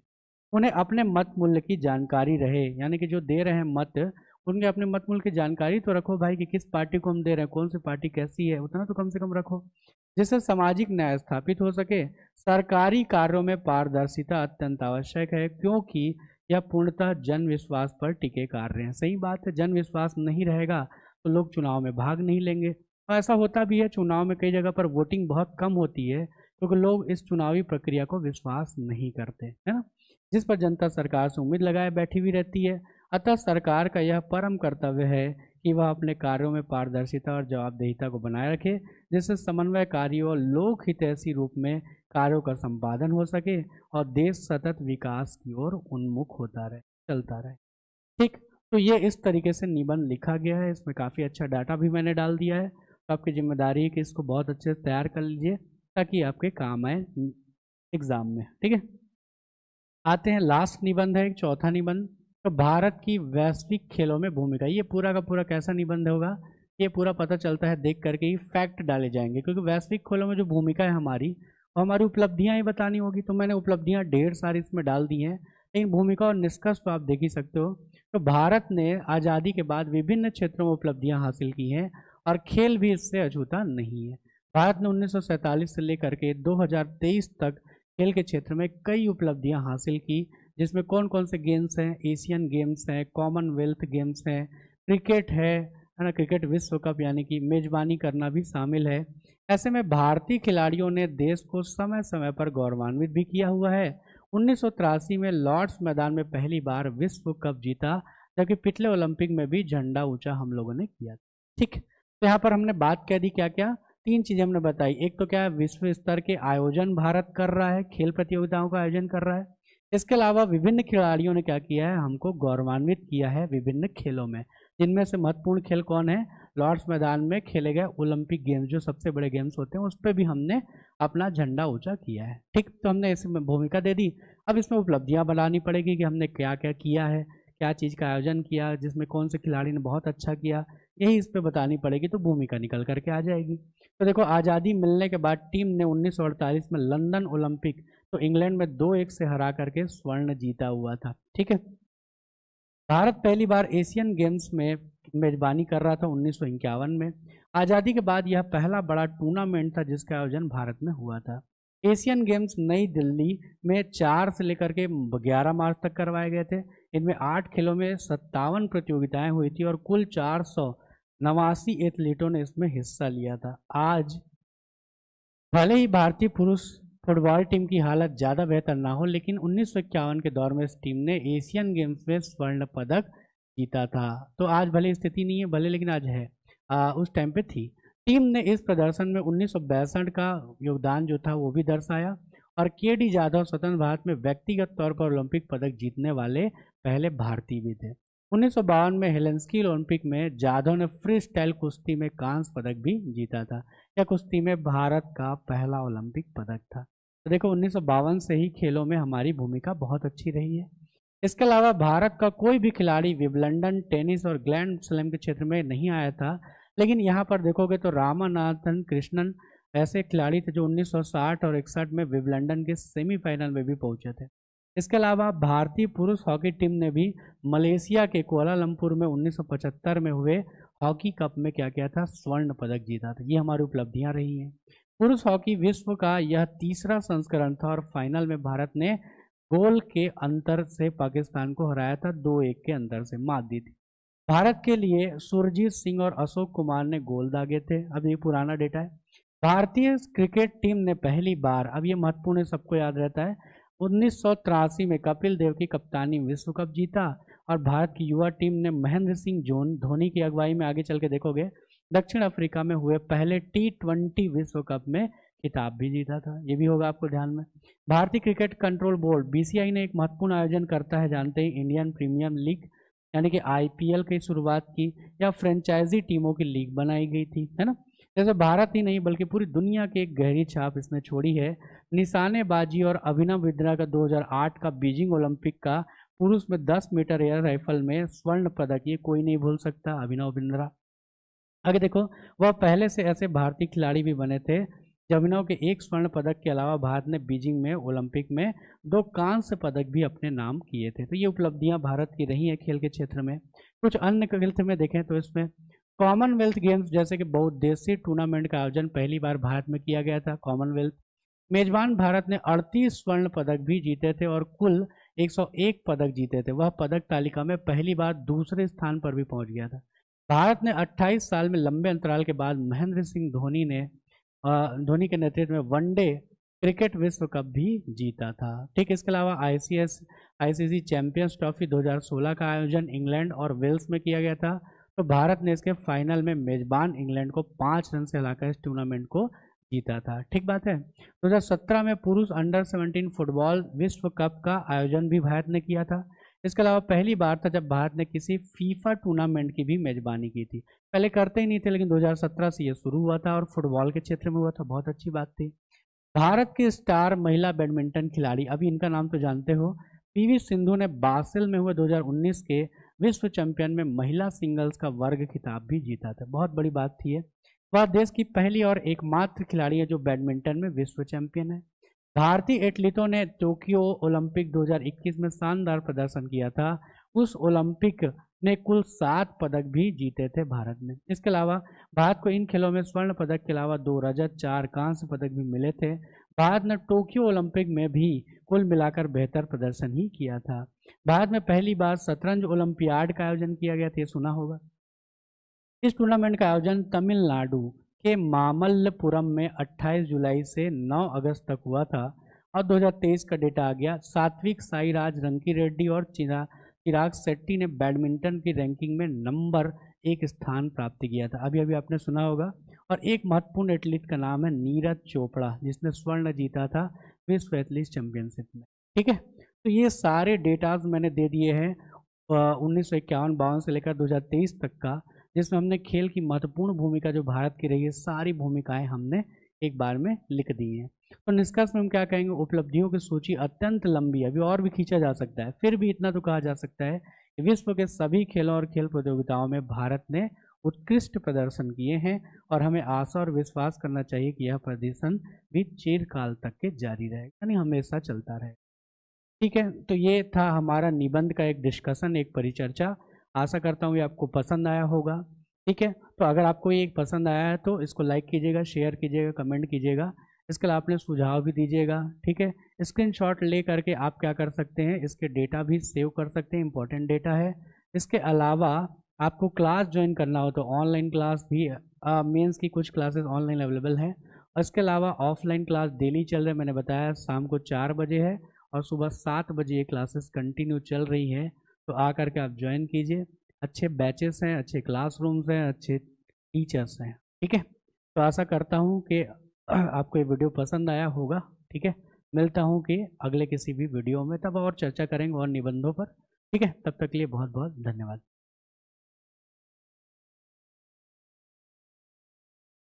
[SPEAKER 1] उन्हें अपने मत मूल्य की जानकारी रहे यानी कि जो दे रहे हैं मत उनके अपने मत मूल्य की जानकारी तो रखो भाई कि किस पार्टी को हम दे रहे हैं कौन सी पार्टी कैसी है उतना तो कम से कम रखो जिससे सामाजिक न्याय स्थापित हो सके सरकारी कार्यों में पारदर्शिता अत्यंत आवश्यक है क्योंकि यह पूर्णतः जन विश्वास पर टिके कार्य हैं सही बात है जन विश्वास नहीं रहेगा तो लोग चुनाव में भाग नहीं लेंगे हाँ, ऐसा होता भी है चुनाव में कई जगह पर वोटिंग बहुत कम होती है क्योंकि तो लोग इस चुनावी प्रक्रिया को विश्वास नहीं करते है ना जिस पर जनता सरकार से उम्मीद लगाए बैठी हुई रहती है अतः सरकार का यह परम कर्तव्य है कि वह अपने कार्यों में पारदर्शिता और जवाबदेहिता को बनाए रखे जिससे समन्वय कार्य और लोक हितैषी रूप में कार्यों का संपादन हो सके और देश सतत विकास की ओर उन्मुख होता रहे चलता रहे ठीक तो ये इस तरीके से निबंध लिखा गया है इसमें काफ़ी अच्छा डाटा भी मैंने डाल दिया है तो आपकी जिम्मेदारी है कि इसको बहुत अच्छे से तैयार कर लीजिए ताकि आपके काम आए एग्ज़ाम में ठीक है आते हैं लास्ट निबंध है चौथा निबंध तो भारत की वैश्विक खेलों में भूमिका ये पूरा का पूरा कैसा निबंध होगा ये पूरा पता चलता है देख करके ही फैक्ट डाले जाएंगे क्योंकि वैश्विक खेलों में जो भूमिका है हमारी और हमारी उपलब्धियाँ ही बतानी होगी तो मैंने उपलब्धियाँ ढेर सारी इसमें डाल दी हैं लेकिन भूमिका और निष्कर्ष तो आप देख ही सकते हो तो भारत ने आज़ादी के बाद विभिन्न क्षेत्रों में उपलब्धियाँ हासिल की हैं और खेल भी इससे अछूता नहीं है भारत ने उन्नीस से लेकर के 2023 तक खेल के क्षेत्र में कई उपलब्धियां हासिल की जिसमें कौन कौन से गेम्स हैं एशियन गेम्स हैं कॉमनवेल्थ गेम्स हैं क्रिकेट है है ना क्रिकेट विश्व कप यानी कि मेजबानी करना भी शामिल है ऐसे में भारतीय खिलाड़ियों ने देश को समय समय पर गौरवान्वित भी किया हुआ है उन्नीस में लॉर्ड्स मैदान में पहली बार विश्व कप जीता जबकि पिछले ओलंपिक में भी झंडा ऊंचा हम लोगों ने किया ठीक तो यहाँ पर हमने बात कह दी क्या क्या तीन चीज़ें हमने बताई एक तो क्या है विश्व स्तर के आयोजन भारत कर रहा है खेल प्रतियोगिताओं का आयोजन कर रहा है इसके अलावा विभिन्न खिलाड़ियों ने क्या किया है हमको गौरवान्वित किया है विभिन्न खेलों में जिनमें से महत्वपूर्ण खेल कौन है लॉर्ड्स मैदान में खेले गए ओलंपिक गेम्स जो सबसे बड़े गेम्स होते हैं उस पर भी हमने अपना झंडा ऊंचा किया है ठीक तो हमने इसमें भूमिका दे दी अब इसमें उपलब्धियाँ बनानी पड़ेगी कि हमने क्या क्या किया है क्या चीज़ का आयोजन किया जिसमें कौन से खिलाड़ी ने बहुत अच्छा किया यही इस पर बतानी पड़ेगी तो भूमिका निकल करके आ जाएगी तो देखो आज़ादी मिलने के बाद टीम ने 1948 में लंदन ओलंपिक तो इंग्लैंड में दो एक से हरा करके स्वर्ण जीता हुआ था ठीक है भारत पहली बार एशियन गेम्स में मेजबानी कर रहा था उन्नीस में आज़ादी के बाद यह पहला बड़ा टूर्नामेंट था जिसका आयोजन भारत में हुआ था एशियन गेम्स नई दिल्ली में चार से लेकर के ग्यारह मार्च तक करवाए गए थे इनमें आठ खेलों में सत्तावन प्रतियोगिताएं हुई थी और कुल चार सौ नवासी एथलीटों ने इसमें हिस्सा लिया था आज भले ही भारतीय पुरुष फुटबॉल टीम की हालत ज़्यादा बेहतर ना हो लेकिन उन्नीस के दौर में इस टीम ने एशियन गेम्स में स्वर्ण पदक जीता था तो आज भले स्थिति नहीं है भले लेकिन आज है आ, उस टाइम पे थी टीम ने इस प्रदर्शन में उन्नीस का योगदान जो था वो भी दर्शाया और के डी जाधव स्वतंत्र भारत में व्यक्तिगत तौर पर ओलंपिक पदक जीतने वाले पहले भारतीय भी थे उन्नीस में हेलेंस्की ओलंपिक में जाधव ने फ्री स्टाइल कुश्ती में कांस्य पदक भी जीता था यह कुश्ती में भारत का पहला ओलंपिक पदक था तो देखो उन्नीस से ही खेलों में हमारी भूमिका बहुत अच्छी रही है इसके अलावा भारत का कोई भी खिलाड़ी विबलंडन टेनिस और ग्लैंड स्लैम के क्षेत्र में नहीं आया था लेकिन यहाँ पर देखोगे तो रामानाथन कृष्णन ऐसे खिलाड़ी थे जो 1960 और इकसठ में विबलंडन के सेमीफाइनल में भी पहुंचे थे इसके अलावा भारतीय पुरुष हॉकी टीम ने भी मलेशिया के कोलालमपुर में 1975 में हुए हॉकी कप में क्या किया था स्वर्ण पदक जीता था ये हमारी उपलब्धियां रही हैं पुरुष हॉकी विश्व का यह तीसरा संस्करण था और फाइनल में भारत ने गोल के अंतर से पाकिस्तान को हराया था दो एक के अंतर से मात दी थी भारत के लिए सुरजीत सिंह और अशोक कुमार ने गोल दागे थे अब ये पुराना डेटा है भारतीय क्रिकेट टीम ने पहली बार अब ये महत्वपूर्ण सबको याद रहता है उन्नीस में कपिल देव की कप्तानी विश्व कप जीता और भारत की युवा टीम ने महेंद्र सिंह जोन धोनी की अगुवाई में आगे चल के देखोगे दक्षिण अफ्रीका में हुए पहले टी ट्वेंटी विश्व कप में खिताब भी जीता था ये भी होगा आपको ध्यान में भारतीय क्रिकेट कंट्रोल बोर्ड बीसीआई ने एक महत्वपूर्ण आयोजन करता है जानते ही इंडियन प्रीमियर लीग यानी कि आईपीएल की शुरुआत की या फ्रेंचाइजी टीमों की लीग बनाई गई थी है ना जैसे भारत ही नहीं बल्कि पूरी दुनिया की एक गहरी छाप इसने छोड़ी है निशानेबाजी और अभिनव विद्रा का 2008 का बीजिंग ओलंपिक का पुरुष में 10 मीटर एयर राइफल में स्वर्ण पदक ये कोई नहीं भूल सकता अभिनव बिंद्रा आगे देखो वह पहले से ऐसे भारतीय खिलाड़ी भी बने थे अभिनव के एक स्वर्ण पदक के अलावा भारत ने बीजिंग में ओलंपिक में दो कांस्य पदक भी अपने नाम किए थे तो ये उपलब्धियां भारत की रही हैं खेल के क्षेत्र में कुछ अन्य खेल में देखें तो इसमें कॉमनवेल्थ गेम्स जैसे कि देशी टूर्नामेंट का आयोजन पहली बार भारत में किया गया था कॉमनवेल्थ मेजबान भारत ने 38 स्वर्ण पदक भी जीते थे और कुल 101 पदक जीते थे वह पदक तालिका में पहली बार दूसरे स्थान पर भी पहुंच गया था भारत ने 28 साल में लंबे अंतराल के बाद महेंद्र सिंह धोनी ने धोनी के नेतृत्व में वनडे क्रिकेट विश्व कप भी जीता था ठीक इसके अलावा आई सी चैंपियंस ट्रॉफी दो का आयोजन इंग्लैंड और वेल्स में किया गया था तो भारत ने इसके फाइनल में मेजबान इंग्लैंड को पाँच रन से हिलाकर इस टूर्नामेंट को जीता था ठीक बात है 2017 में पुरुष अंडर 17 फुटबॉल विश्व कप का आयोजन भी भारत ने किया था इसके अलावा पहली बार था जब भारत ने किसी फीफा टूर्नामेंट की भी मेजबानी की थी पहले करते ही नहीं थे लेकिन 2017 से ये शुरू हुआ था और फुटबॉल के क्षेत्र में हुआ था बहुत अच्छी बात थी भारत के स्टार महिला बैडमिंटन खिलाड़ी अभी इनका नाम तो जानते हो पीवी सिंधु ने बासिल में हुए 2019 के विश्व चैंपियन में महिला सिंगल्स का वर्ग खिताब भी जीता था बहुत बड़ी बात थी है वह देश की पहली और एकमात्र खिलाड़ी है जो बैडमिंटन में विश्व चैंपियन है भारतीय एथलीटों ने टोक्यो ओलंपिक 2021 में शानदार प्रदर्शन किया था उस ओलंपिक ने कुल सात पदक भी जीते थे भारत ने इसके अलावा भारत को इन खेलों में स्वर्ण पदक के अलावा दो रजत चार कांस्य पदक भी मिले थे भारत ने टोक्यो ओलंपिक में भी कुल मिलाकर बेहतर प्रदर्शन ही किया था भारत में पहली बार शतरंज ओलंपियाड का आयोजन किया गया था यह सुना होगा इस टूर्नामेंट का आयोजन तमिलनाडु के मामल्लपुरम में 28 जुलाई से 9 अगस्त तक हुआ था और 2023 का डेटा आ गया सात्विक साईराज रंकी रेड्डी और चिरा चिराग शेट्टी ने बैडमिंटन की रैंकिंग में नंबर एक स्थान प्राप्त किया था अभी अभी आपने सुना होगा और एक महत्वपूर्ण एथलीट का नाम है नीरज चोपड़ा जिसने स्वर्ण जीता था विश्व एथलीट चैंपियनशिप में ठीक है तो ये सारे डेटाज मैंने दे दिए हैं उन्नीस सौ इक्यावन बावन से लेकर 2023 तक का जिसमें हमने खेल की महत्वपूर्ण भूमिका जो भारत की रही है सारी भूमिकाएं हमने एक बार में लिख दी हैं तो निष्कर्ष में हम क्या कहेंगे उपलब्धियों की सूची अत्यंत लंबी है अभी और भी खींचा जा सकता है फिर भी इतना तो कहा जा सकता है कि विश्व के सभी खेलों और खेल प्रतियोगिताओं में भारत ने उत्कृष्ट प्रदर्शन किए हैं और हमें आशा और विश्वास करना चाहिए कि यह प्रदर्शन भी चिरकाल तक के जारी रहे यानी हमेशा चलता रहे ठीक है तो ये था हमारा निबंध का एक डिस्कशन एक परिचर्चा आशा करता हूँ ये आपको पसंद आया होगा ठीक है तो अगर आपको ये पसंद आया है तो इसको लाइक कीजिएगा शेयर कीजिएगा कमेंट कीजिएगा इसके लिए आपने सुझाव भी दीजिएगा ठीक है स्क्रीनशॉट ले करके आप क्या कर सकते हैं इसके डेटा भी सेव कर सकते हैं इंपॉर्टेंट डेटा है इसके अलावा आपको क्लास ज्वाइन करना हो तो ऑनलाइन क्लास भी मेंस की कुछ क्लासेस ऑनलाइन अवेलेबल हैं इसके अलावा ऑफलाइन क्लास डेली चल रहे मैंने बताया शाम को चार बजे है और सुबह सात बजे ये क्लासेस कंटिन्यू चल रही हैं तो आ करके आप ज्वाइन कीजिए अच्छे बैचेस हैं अच्छे क्लासरूम्स हैं अच्छे टीचर्स हैं ठीक है तो आशा करता हूँ कि आपको ये वीडियो पसंद आया होगा ठीक है मिलता हूँ कि अगले किसी भी वीडियो में तब और चर्चा करेंगे और निबंधों पर ठीक है तब तक के लिए बहुत बहुत धन्यवाद